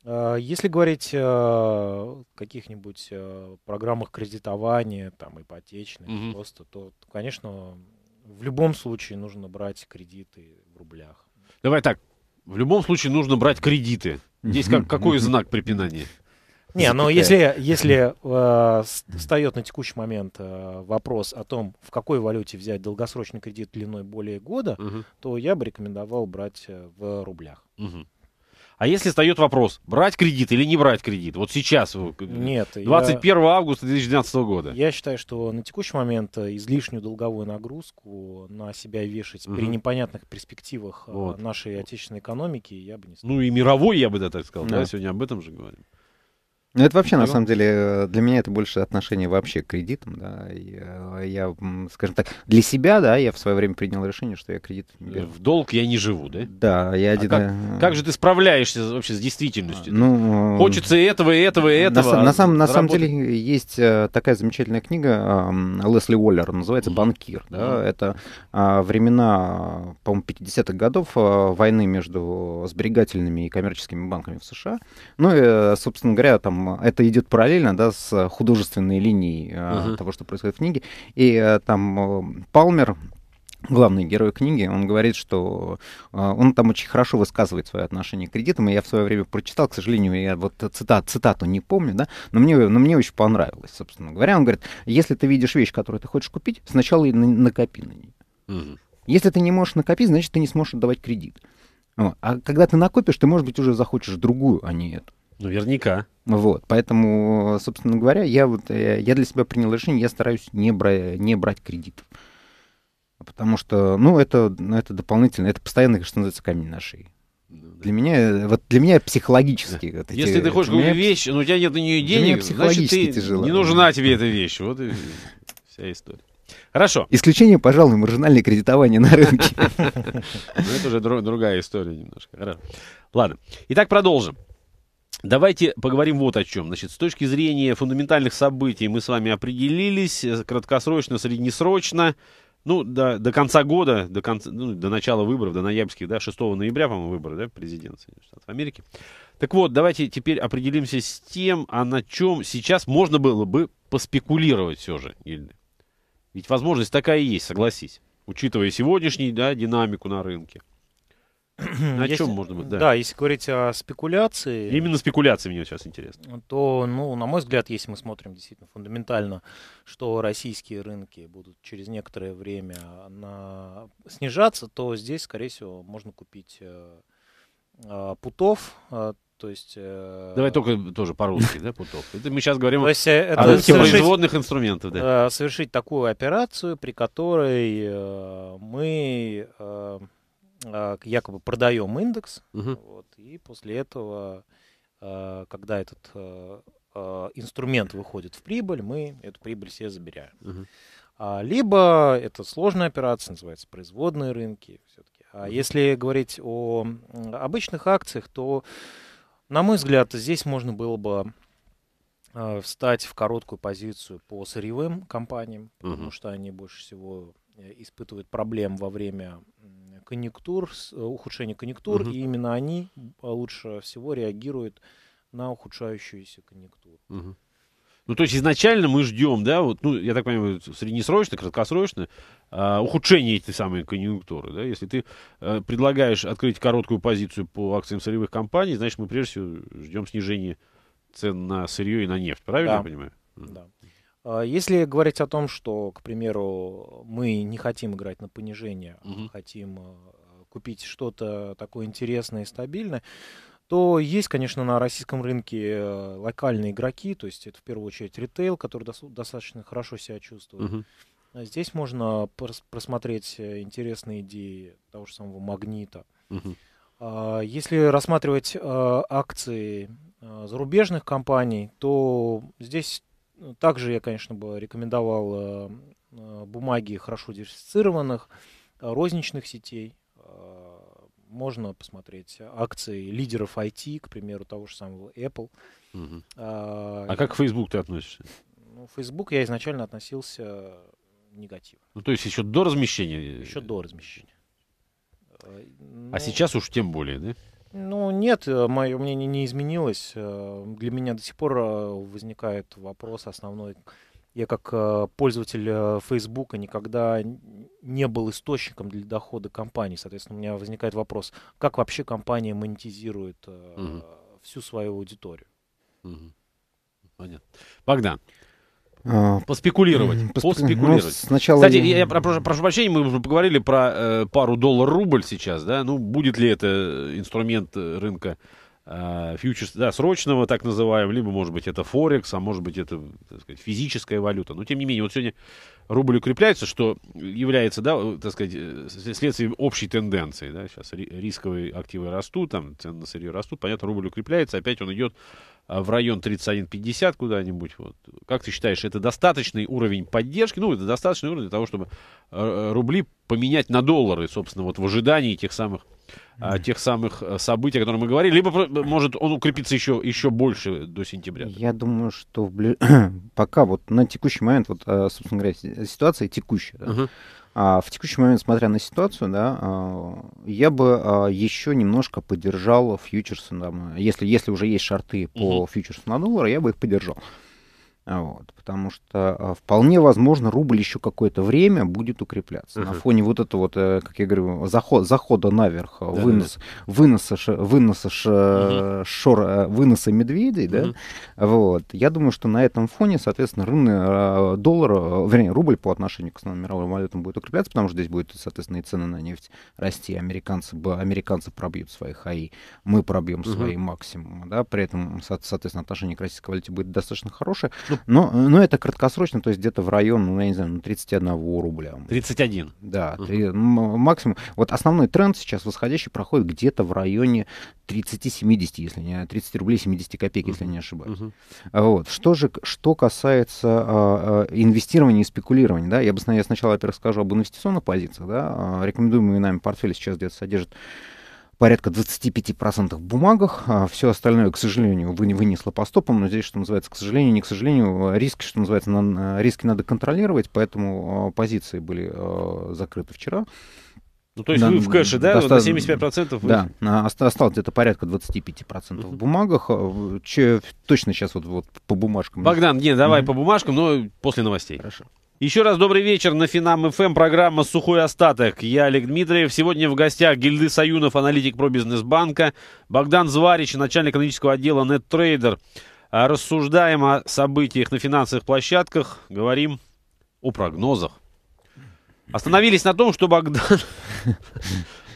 А, если говорить а, о каких-нибудь а, программах кредитования, там, ипотечных, угу. просто, то, конечно, в любом случае нужно брать кредиты в рублях. Давай так, в любом случае нужно брать кредиты. Здесь как, какой знак препинания? Не, но если, если э, встает на текущий момент э, вопрос о том, в какой валюте взять долгосрочный кредит длиной более года, угу. то я бы рекомендовал брать в рублях. Угу. А если встает вопрос, брать кредит или не брать кредит? Вот сейчас, э, Нет, 21 я... августа 2012 года. Я считаю, что на текущий момент э, излишнюю долговую нагрузку на себя вешать угу. при непонятных перспективах э, вот. нашей отечественной экономики я бы не стал. Ну и мировой, я бы да, так сказал. Да. да, сегодня об этом же говорим. Ну, это вообще, на самом деле, э, для меня это больше отношение вообще к кредитам, да. Э, я, я, скажем так, для себя, да, я в свое время принял решение, что я кредит В долг я не живу, да? Да, я а один... А как, э, как же ты справляешься вообще с действительностью? Ну, Хочется и этого, и этого, и этого. На, а на, сам, на самом деле есть такая замечательная книга Лесли Уоллер, называется «Банкир». Да? Это а, времена, по-моему, 50-х годов войны между сберегательными и коммерческими банками в США. Ну, и, собственно говоря, там это идет параллельно, да, с художественной линией uh-huh. того, что происходит в книге. И э, там э, Палмер, главный герой книги, он говорит, что он там очень хорошо высказывает свое отношение к кредитам, и я в свое время прочитал, к сожалению, я вот цитат, цитату не помню, да, но мне, но мне очень понравилось, собственно говоря. Он говорит, если ты видишь вещь, которую ты хочешь купить, сначала и на, накопи на нее. Если ты не можешь накопить, значит, ты не сможешь отдавать кредит. А когда ты накопишь, ты, может быть, уже захочешь другую, а не эту. Наверняка. Вот, поэтому, собственно говоря, я вот э, я для себя принял решение, я стараюсь не, брать не брать кредитов. Потому что, ну, это, ну, это дополнительно, это постоянно, что называется, камень на шее. Ну для меня, э, вот для меня психологически. Вот эти, Если ты хочешь какую-то меня... вещь, но у тебя нет на нее денег, значит, ты тяжело. не нужна тебе эта вещь. Вот и вся история. Хорошо. Исключение, пожалуй, маржинальное кредитование на рынке. Ну, это уже другая история немножко. Ладно. Итак, продолжим. Давайте поговорим вот о чем. Значит, с точки зрения фундаментальных событий мы с вами определились э, краткосрочно, среднесрочно. Ну, до, до конца года, до, конца, ну, до начала выборов, до ноябрьских, да, 6 ноября, по-моему, выборы, да, президент Соединенных Штатов Америки. Так вот, давайте теперь определимся с тем, а на чем сейчас можно было бы поспекулировать все же, Ильда. Ведь возможность такая есть, согласись, учитывая сегодняшнюю, да, динамику на рынке. О если, чем можно быть, да. Да, если говорить о спекуляции... Именно спекуляции мне сейчас интересно. Ну, то, ну, на мой взгляд, если мы смотрим действительно фундаментально, что российские рынки будут через некоторое время на... снижаться, то здесь, скорее всего, можно купить э, э путов, э, то есть... Э, Давай только тоже по-русски, да, путов. Это мы сейчас говорим э, о производных инструментах. да. Совершить такую операцию, при которой мы а, якобы продаем индекс, угу. вот, и после этого, а, когда этот а, инструмент выходит в прибыль, мы эту прибыль себе забираем. Угу. Либо это сложная операция, называется производные рынки все-таки. А угу. если говорить о обычных акциях, то, на мой взгляд, здесь можно было бы встать в короткую позицию по сырьевым компаниям, угу. потому что они больше всего э, испытывают проблем во время конъюнктур, э, ухудшение конъюнктур, угу. и именно они а, лучше всего реагируют на ухудшающуюся конъюнктуру. Угу. Ну, то есть изначально мы ждем, да, вот, ну, я так понимаю, среднесрочно, краткосрочно, э, ухудшение этой самой конъюнктуры, да, если ты э, предлагаешь открыть короткую позицию по акциям сырьевых компаний, значит, мы прежде всего ждем снижения цен на сырье и на нефть, правильно да. я понимаю? Да. А если говорить о том, что, к примеру, мы не хотим играть на понижение, угу. а хотим э, купить что-то такое интересное и стабильное, то есть, конечно, на российском рынке э, локальные игроки, то есть это в первую очередь ритейл, который достаточно хорошо себя чувствует. Угу. Здесь можно просмотреть э, интересные идеи того же самого магнита. Угу. Если рассматривать акции зарубежных компаний, то здесь ну, также я, конечно, бы рекомендовал э, э, бумаги хорошо диверсифицированных, э, розничных сетей. Можно посмотреть акции лидеров IT, к примеру, того же самого Apple. Угу. А, а как к Facebook ты относишься? Ну, Facebook я изначально относился негативно. Ну, то есть еще до размещения? Еще до размещения. А ну, сейчас уж тем более, да? Ну, нет, э, мое мнение не изменилось. Э, для меня до сих пор э, возникает вопрос основной. Я как пользователь Фейсбука никогда не был источником для дохода компании. Соответственно, у меня возникает вопрос, как вообще компания монетизирует угу. всю свою аудиторию. Угу. Понятно. Богдан. А, Поспекулировать. Поспе... Поспекулировать. Ну, сначала... Кстати, я, я прошу, прошу прощения, мы уже поговорили про э, пару доллар-рубль сейчас, да? Ну, будет ли это инструмент э, рынка э, фьючерс, да, срочного, так называемого, либо, может быть, это Форекс, а может быть, это так сказать, физическая валюта. Но, тем не менее, вот сегодня рубль укрепляется, что является, да, так сказать, э, следствием общей тенденции, да? Сейчас рисковые активы растут, там, цены на сырье растут, понятно, рубль укрепляется, опять он идет а, в район 31-50 куда-нибудь. Вот. Как ты считаешь, это достаточный уровень поддержки? Ну, это достаточный уровень для того, чтобы э, э, рубли поменять на доллары, собственно, вот в ожидании тех самых, а, тех самых э, событий, о которых мы говорили. Либо, может, он укрепится еще, еще больше до сентября. Я думаю, что в бли... пока вот на текущий момент, вот, собственно говоря, ситуация текущая. Uh-huh. А, в текущий момент, смотря на ситуацию, да, а, я бы а, еще немножко поддержал фьючерсы, если, если уже есть шарты по угу. фьючерсу на доллар, я бы их поддержал. А вот, потому что а, вполне возможно рубль еще какое-то время будет укрепляться. Угу. На фоне вот этого, вот, э, как я говорю, заход, захода наверх, э, да, вынос, да. выноса, выноса, ш, угу. шор, э, выноса медведей, угу. да, вот, я думаю, что на этом фоне, соответственно, рынок доллара, вернее, рубль по отношению к основным мировым валютам будет укрепляться, потому что здесь будет, соответственно, и цены на нефть расти, американцы, американцы пробьют свои хаи, мы пробьем угу. свои максимумы, да, при этом, соответственно, отношение к российской валюте будет достаточно хорошее. Ну, но, но это краткосрочно, то есть где-то в район, ну, я не знаю, 31 ну, рубля. 31? Да, угу. 3, максимум. Вот основной тренд сейчас восходящий проходит где-то в районе 30-70, если не 30 рублей 70 копеек, угу. если не ошибаюсь. Угу. Вот. Что же, что касается а, а, инвестирования и спекулирования, да, я бы я сначала, во-первых, скажу об инвестиционных позициях, да, а, рекомендуемые нами портфель сейчас где-то содержит порядка 25% бумагах. А все остальное, к сожалению, вы, не вынесло по стопам, но здесь, что называется, к сожалению, не к сожалению, риски, что называется, на, риски надо контролировать, поэтому а, позиции были э, закрыты вчера. Ну, то есть да, вы в кэше, да, доста... вот на 75%? Вы... Да, осталось где-то порядка 25% uh-huh. в бумагах. А, че, точно сейчас вот, вот по бумажкам. Богдан, не, давай uh-huh. по бумажкам, но после новостей. Хорошо. Еще раз добрый вечер на Финам ФМ, эм, программа «Сухой остаток». Я Олег Дмитриев. Сегодня в гостях Гильды Союнов, аналитик про бизнес-банка, Богдан Зварич, начальник экономического отдела NetTrader. А, рассуждаем о событиях на финансовых площадках, говорим о прогнозах. Остановились на том, что Богдан...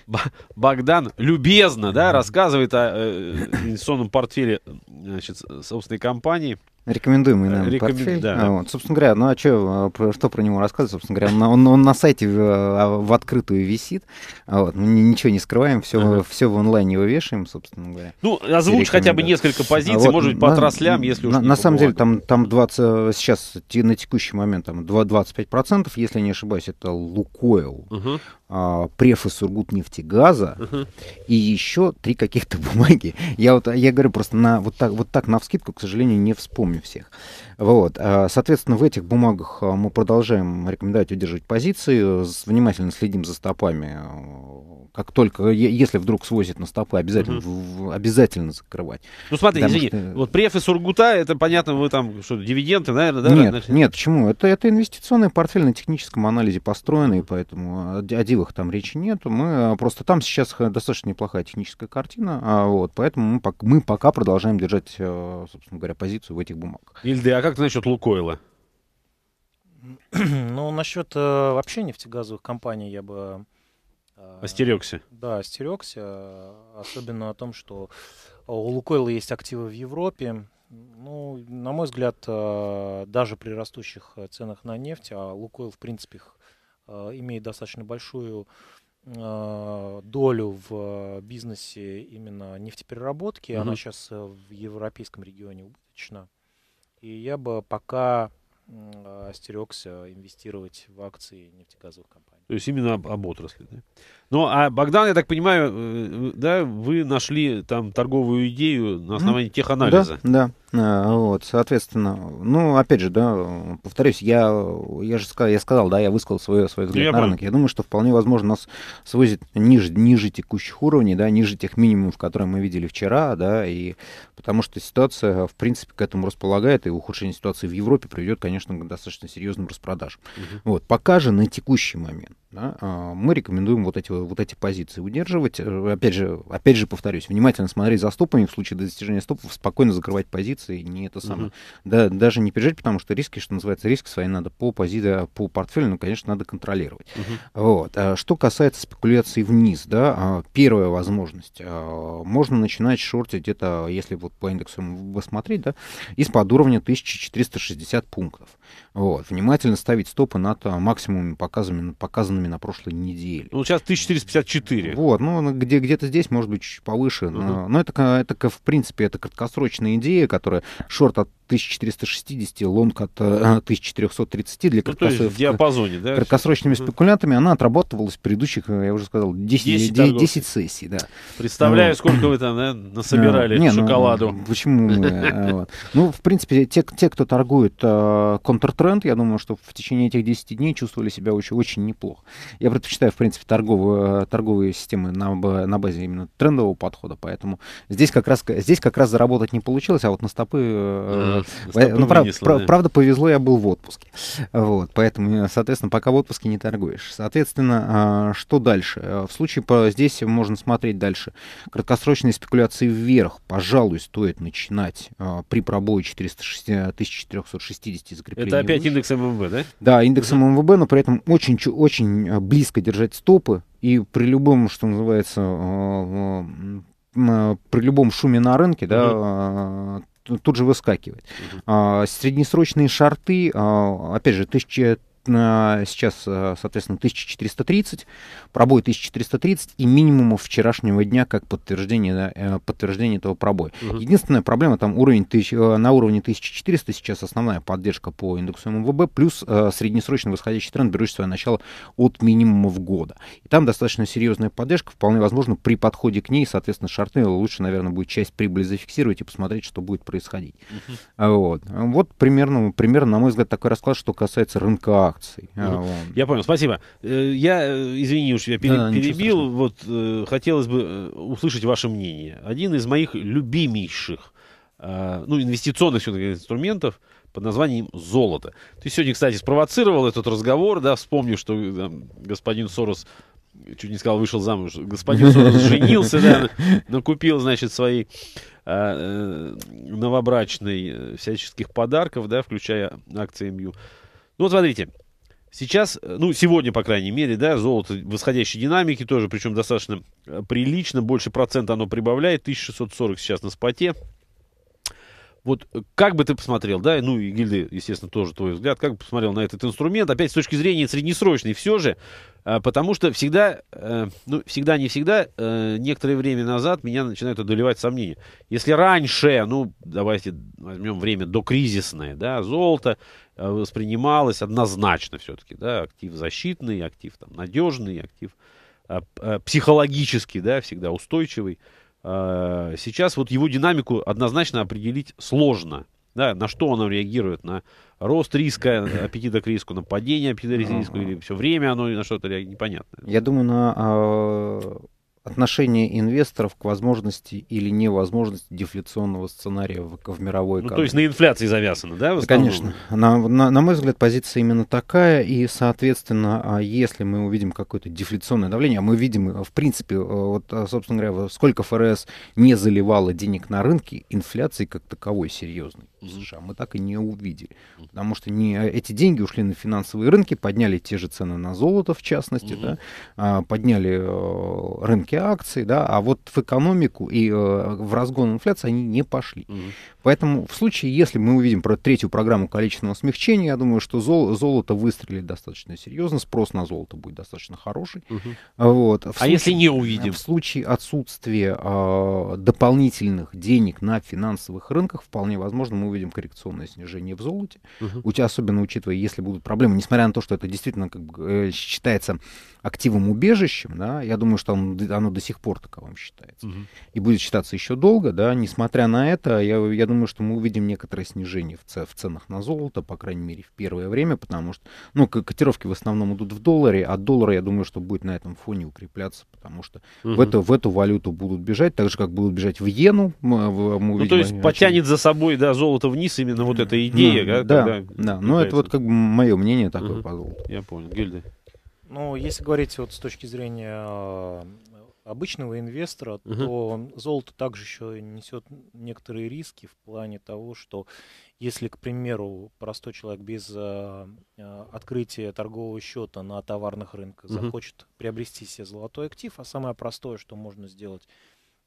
Богдан любезно да, рассказывает о э, инвестиционном портфеле значит, собственной компании – Рекомендуемый нам Рекомен... портфель. Да. А, вот. Собственно говоря, ну а что, а, что про него рассказывать? Собственно говоря, он, он, он на сайте в, а, в открытую висит. А вот. Мы ничего не скрываем, все, ага. все в онлайне вывешиваем, собственно говоря. Ну, озвучь хотя бы несколько позиций, вот, может быть, по на, отраслям, если уж На, на самом деле, там, там 20, сейчас на текущий момент там 25%, если не ошибаюсь, это Лукойл. Угу а, префы Сургутнефтегаза uh-huh. и еще три каких-то бумаги. Я вот я говорю просто на вот так вот так на вскидку, к сожалению, не вспомню всех. Вот, а, соответственно, в этих бумагах а, мы продолжаем рекомендовать удерживать позиции, внимательно следим за стопами а, как только, если вдруг свозят на стопы, обязательно, угу. Uh обязательно закрывать. Ну смотри, Потому извини, что... Э, вот преф и Сургута, это понятно, вы там что, дивиденды, наверное, да? Нет, Раньше? нет, почему? Это, это инвестиционный портфель на техническом анализе построенный, поэтому о дивах там речи нет. Мы э, просто там сейчас э, достаточно неплохая техническая картина, а вот, поэтому мы, мы пока продолжаем держать, собственно говоря, позицию в этих бумагах. Ильды, а как ты насчет Лукойла? Ну, насчет э, вообще нефтегазовых компаний я бы Остерегся. А, да, остерегся. А, особенно о том, что у Лукойла есть активы в Европе. Ну, на мой взгляд, а, даже при растущих ценах на нефть, а Лукойл, в принципе, имеет достаточно большую долю в бизнесе именно нефтепереработки. Угу. Она сейчас э, в европейском регионе убыточна. И я бы пока остерегся инвестировать в акции нефтегазовых компаний. То есть именно об, об отрасли. Да? Ну, а Богдан, я так понимаю, э, э, да, вы нашли там торговую идею на основании mm. теханализа. Да, да. Э, вот, соответственно, ну, опять же, да, повторюсь, я, я же сказал, я сказал, да, я высказал свое, свое взгляд ну, я на рынок. Я думаю, что вполне возможно нас свозит ниже, ниже текущих уровней, да, ниже тех минимумов, которые мы видели вчера, да, и потому что ситуация, в принципе, к этому располагает, и ухудшение ситуации в Европе приведет, конечно, к достаточно серьезным распродажам. Угу. Вот, пока же на текущий момент да? А, мы рекомендуем вот эти, вот эти позиции удерживать. Э, опять же, опять же повторюсь, внимательно смотреть за стопами. В случае достижения стопов спокойно закрывать позиции. Не это самое. Угу. Да, даже не пережать, потому что риски, что называется, риски свои надо по позиции, по портфелю, ну, конечно, надо контролировать. Угу. Вот. А что касается спекуляции вниз, да, а, первая возможность. Можно начинать шортить где-то, если вот по индексу посмотреть, да, из-под уровня 1460 пунктов. Вот. Внимательно ставить стопы над а, максимумами, показанными, показанными на прошлой неделе. Ну, сейчас 1454. Вот, ну, где, где-то здесь, может быть, чуть повыше. Uh-huh. Но, но это, это, в принципе, это краткосрочная идея, которая шорт от 1460, лонг от 1430 э, для ну, краткосрочных, есть в диапазоне, да? краткосрочными угу. спекулянтами, она отрабатывалась в предыдущих, э, я уже сказал, 10, 10, 10, сессий. Да. Представляю, ну, сколько вы там да, насобирали не, ну, шоколаду. Ну, почему э, Ну, в принципе, те, те кто торгует э, контртренд, я думаю, что в течение этих 10 дней чувствовали себя очень, очень неплохо. Я предпочитаю, в принципе, торговые, торговые системы на, базе именно трендового подхода, поэтому здесь как раз, здесь как раз заработать не получилось, а вот на стопы ну, прав, прав, Правда, повезло, я был в отпуске. Вот, поэтому, э, соответственно, пока в отпуске не торгуешь. Соответственно, а, что дальше? Э, в случае здесь можно смотреть дальше. Краткосрочные спекуляции вверх, пожалуй, стоит начинать а, при пробое 460, 1460 закрепления. Это опять выше. индекс МВБ, да? Да, индекс угу. МВБ, но при этом очень, очень э, близко держать стопы. И при любом, что называется, при любом шуме на рынке, да, тут же выскакивает. Угу. А, среднесрочные шарты, а, опять же, тысяча Э, сейчас, э, соответственно, 1430, пробой 1430 и минимум вчерашнего дня как подтверждение, э, подтверждение этого пробоя. Угу. Единственная проблема, там уровень тысяч, на уровне 1400 сейчас основная поддержка по индексу МВБ, плюс среднесрочный восходящий тренд, берущий свое начало от минимумов года. И там достаточно серьезная поддержка, вполне возможно, при подходе к ней, соответственно, шарты лучше, наверное, будет часть прибыли зафиксировать и посмотреть, что будет происходить. Угу. Вот. вот примерно, примерно, на мой взгляд, такой расклад, что касается рынка акций. Mm-hmm. Я понял, спасибо. Э, я, э, извини уж, я пере- да, перебил. Вот э, хотелось бы услышать ваше мнение. Один из моих любимейших, ну, инвестиционных инструментов под названием золото. Ты сегодня, кстати, спровоцировал этот разговор, да, вспомню, что там, господин Сорос чуть не сказал, вышел замуж. Господин Сорос женился, да, накупил, значит, свои э, всяческих подарков, да, включая акции МЮ. Ну вот смотрите, Сейчас, э, ну, сегодня, по крайней мере, да, золото в восходящей динамике тоже, причем достаточно э, прилично, больше процента оно прибавляет, 1640 сейчас на споте вот э, как бы ты посмотрел, да, ну и Гильды, естественно, тоже твой взгляд, как бы посмотрел на этот инструмент, опять с точки зрения среднесрочной все же, э, потому что всегда, э, ну всегда не всегда, некоторое время назад меня начинают одолевать сомнения. Если раньше, ну давайте возьмем время докризисное, да, золото воспринималось однозначно все-таки, да, актив защитный, актив там надежный, актив а, психологический, да, всегда устойчивый, Э, сейчас вот его динамику однозначно определить сложно. Да, на что оно реагирует? На рост риска э, аппетита к риску, на падение аппетита к риску, или все время оно на что-то непонятное? Я думаю, на а, отношение инвесторов к возможности или невозможности дефляционного сценария в, в мировой экономике. Ну, то есть на инфляции завязано, да? да конечно. На, на, на мой взгляд, позиция именно такая, и, соответственно, а если мы увидим какое-то дефляционное давление, а мы видим, э, в принципе, э, вот, а, собственно говоря, сколько ФРС не заливало денег на рынки, инфляции как таковой серьезной США. Мы так и не увидели. Потому что не, э, эти деньги ушли на финансовые рынки, подняли те же цены на золото, в частности, угу. да, а, подняли э, рынки акций, да, а вот в экономику и э, в разгон инфляции они не пошли. Угу. Поэтому в случае, если мы увидим про третью программу количественного смягчения, я думаю, что зол, золото выстрелит достаточно серьезно, спрос на золото будет достаточно хороший. Угу. Вот. В а случае, если не увидим? В случае отсутствия э, дополнительных денег на финансовых рынках, вполне возможно, мы увидим коррекционное снижение в золоте. Угу. У тебя особенно учитывая, если будут проблемы, несмотря на то, что это действительно как бы, э, считается активом убежищем, да, я думаю, что он, оно до сих пор таковым считается. Угу. И будет считаться еще долго, да, несмотря на это, я, я думаю, что мы увидим некоторое снижение в, ц- в ценах на золото, по крайней мере, в первое время, потому что, ну, котировки в основном идут в долларе, а доллар, я думаю, что будет на этом фоне укрепляться, потому что угу. в, эту, в эту валюту будут бежать, так же, как будут бежать в иену. Мы, мы ну, то есть они, потянет за собой, да, золото потянуло вниз именно вот эта идея, ну, да? Да, когда да. Ну, это вот как бы мое мнение такое угу. по Я понял. Гильды? Ну, если говорить вот с точки зрения а, обычного инвестора, угу. то золото также еще несет некоторые риски в плане того, что если, к примеру, простой человек без э, открытия торгового счета на товарных рынках угу. захочет приобрести себе золотой актив, а самое простое, что можно сделать,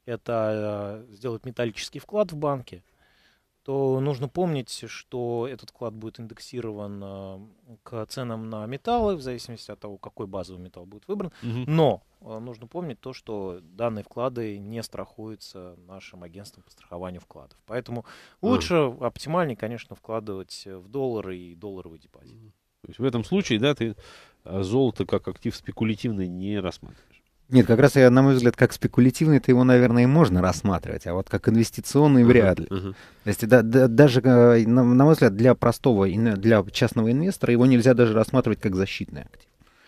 это сделать металлический вклад в банке, то нужно помнить, что этот вклад будет индексирован к ценам на металлы, в зависимости от того, какой базовый металл будет выбран. Угу. Но а, нужно помнить то, что данные вклады не страхуются нашим агентством по страхованию вкладов. Поэтому лучше, а. оптимальнее, конечно, вкладывать в доллары и долларовый депозит. То есть в этом случае, да, ты а, золото как актив спекулятивный не рассматриваешь. Нет, как раз, я, на мой взгляд, как спекулятивный-то его, наверное, и можно рассматривать, а вот как инвестиционный вряд ли. Uh-huh. То есть да, да, даже, э, на, на мой взгляд, для простого, для частного инвестора его нельзя даже рассматривать как защитный актив.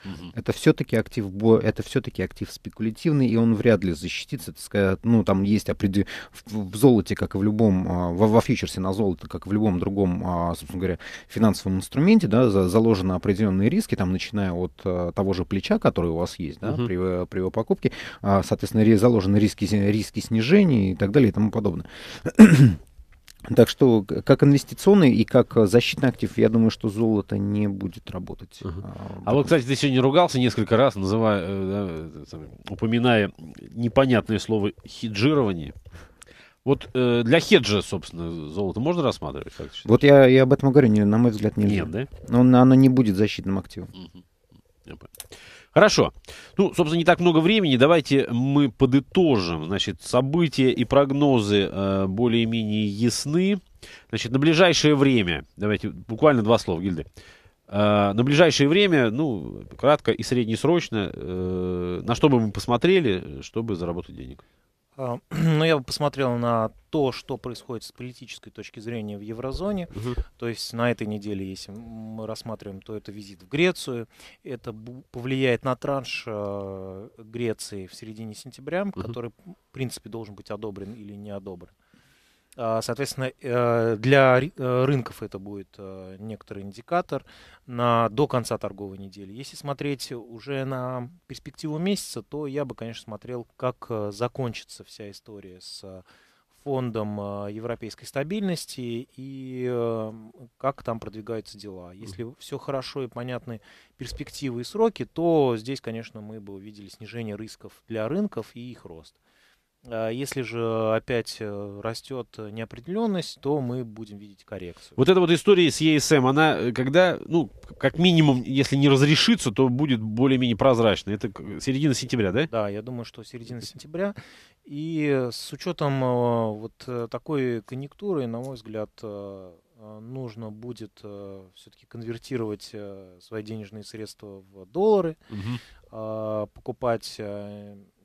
Угу. Это все-таки актив, это все-таки актив спекулятивный, и он вряд ли защитится. Так сказать, ну, там есть определен... в золоте, как и в любом, а, во, во фьючерсе на золото, как и в любом другом, а, собственно говоря, финансовом инструменте, да, заложены определенные риски, там, начиная от э, того же плеча, который у вас есть, да, угу. при, при его покупке, а, соответственно, заложены риски, риски снижения и так далее и тому подобное. Так что как инвестиционный и как защитный актив, я думаю, что золото не будет работать. Uh-huh. А, а вот, кстати, ты сегодня ругался несколько раз, называя, э, упоминая непонятное слово хеджирование. Вот э, для хеджа, собственно, золото можно рассматривать? Как вот я, я об этом говорю, не, на мой взгляд, нельзя. Нет, да? Но оно не будет защитным активом. Uh-huh. Хорошо. Ну, собственно, не так много времени. Давайте мы подытожим. Значит, события и прогнозы э, более-менее ясны. Значит, на ближайшее время, давайте буквально два слова, Гильды. Э, на ближайшее время, ну, кратко и среднесрочно, э, на что бы мы посмотрели, чтобы заработать денег? Ну, я бы посмотрел на то, что происходит с политической точки зрения в еврозоне. Угу. То есть на этой неделе, если мы рассматриваем, то это визит в Грецию. Это повлияет на транш э, Греции в середине сентября, угу. который, в принципе, должен быть одобрен или не одобрен. А, соответственно, э, для э, рынков это будет э, некоторый индикатор на, до конца торговой недели. Если смотреть уже на перспективу месяца, то я бы, конечно, смотрел, как закончится вся история с фондом европейской стабильности и как там продвигаются дела. Если все хорошо и понятны перспективы и сроки, то здесь, конечно, мы бы увидели снижение рисков для рынков и их рост. А если же опять э, растет неопределенность, то мы будем видеть коррекцию. Вот эта вот история с ЕСМ, она э, когда, ну, как минимум, если не разрешится, то будет более-менее прозрачно. Это э, середина сентября, да? Да, я думаю, что середина сентября. И с учетом вот такой конъюнктуры, на мой взгляд, Э, нужно будет э, все-таки конвертировать э, свои денежные средства в доллары, угу. покупать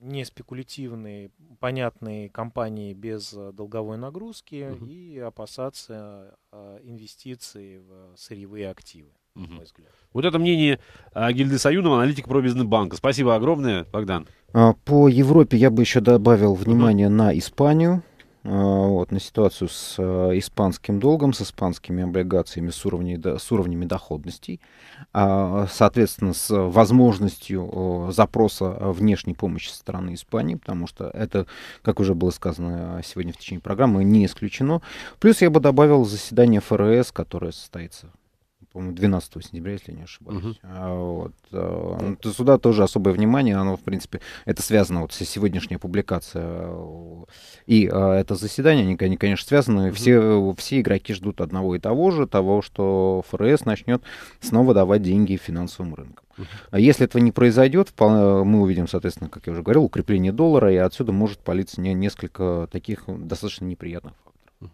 не спекулятивные, понятные компании без долговой нагрузки угу. и опасаться инвестиций в сырьевые активы. Угу. На мой взгляд. Вот это мнение Гильды Саюнова, аналитик про Спасибо огромное, Богдан. А, по Европе я бы еще добавил внимание угу. на Испанию Э, вот, на ситуацию с э, испанским долгом, с испанскими облигациями с, уровней, с уровнями доходностей, а, соответственно, с возможностью запроса внешней помощи со стороны Испании, потому что это, как уже было сказано сегодня в течение программы, не исключено. Плюс я бы добавил заседание ФРС, которое состоится по-моему, 12 сентября, если не ошибаюсь. Угу. Вот. Э, ну, то сюда тоже особое внимание, оно, в принципе, это связано, вот сегодняшняя публикация и а, это заседание, они, они конечно, связаны, угу. все, все игроки ждут одного и того же, того, что ФРС начнет снова давать деньги финансовым рынкам. А если этого не произойдет, э, мы увидим, соответственно, как я уже говорил, укрепление доллара, и отсюда может палиться несколько таких достаточно неприятных факторов.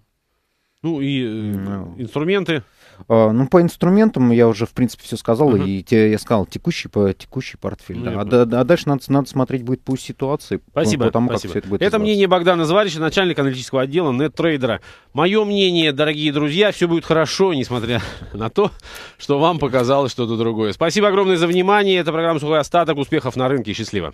Ну и no. Ну. инструменты а, ну, по инструментам я уже, в принципе, все сказал, угу. и те, я сказал, текущий, по, текущий портфель. Ну, да. а, да, а дальше надо, надо смотреть будет по ситуации, спасибо, по тому, спасибо. как все это будет Это мнение Богдана Зварича, начальника аналитического отдела NetTrader. Мое мнение, дорогие друзья, все будет хорошо, несмотря на то, что вам показалось что-то другое. Спасибо огромное за внимание. Это программа «Сухой остаток». Успехов на рынке. Счастливо.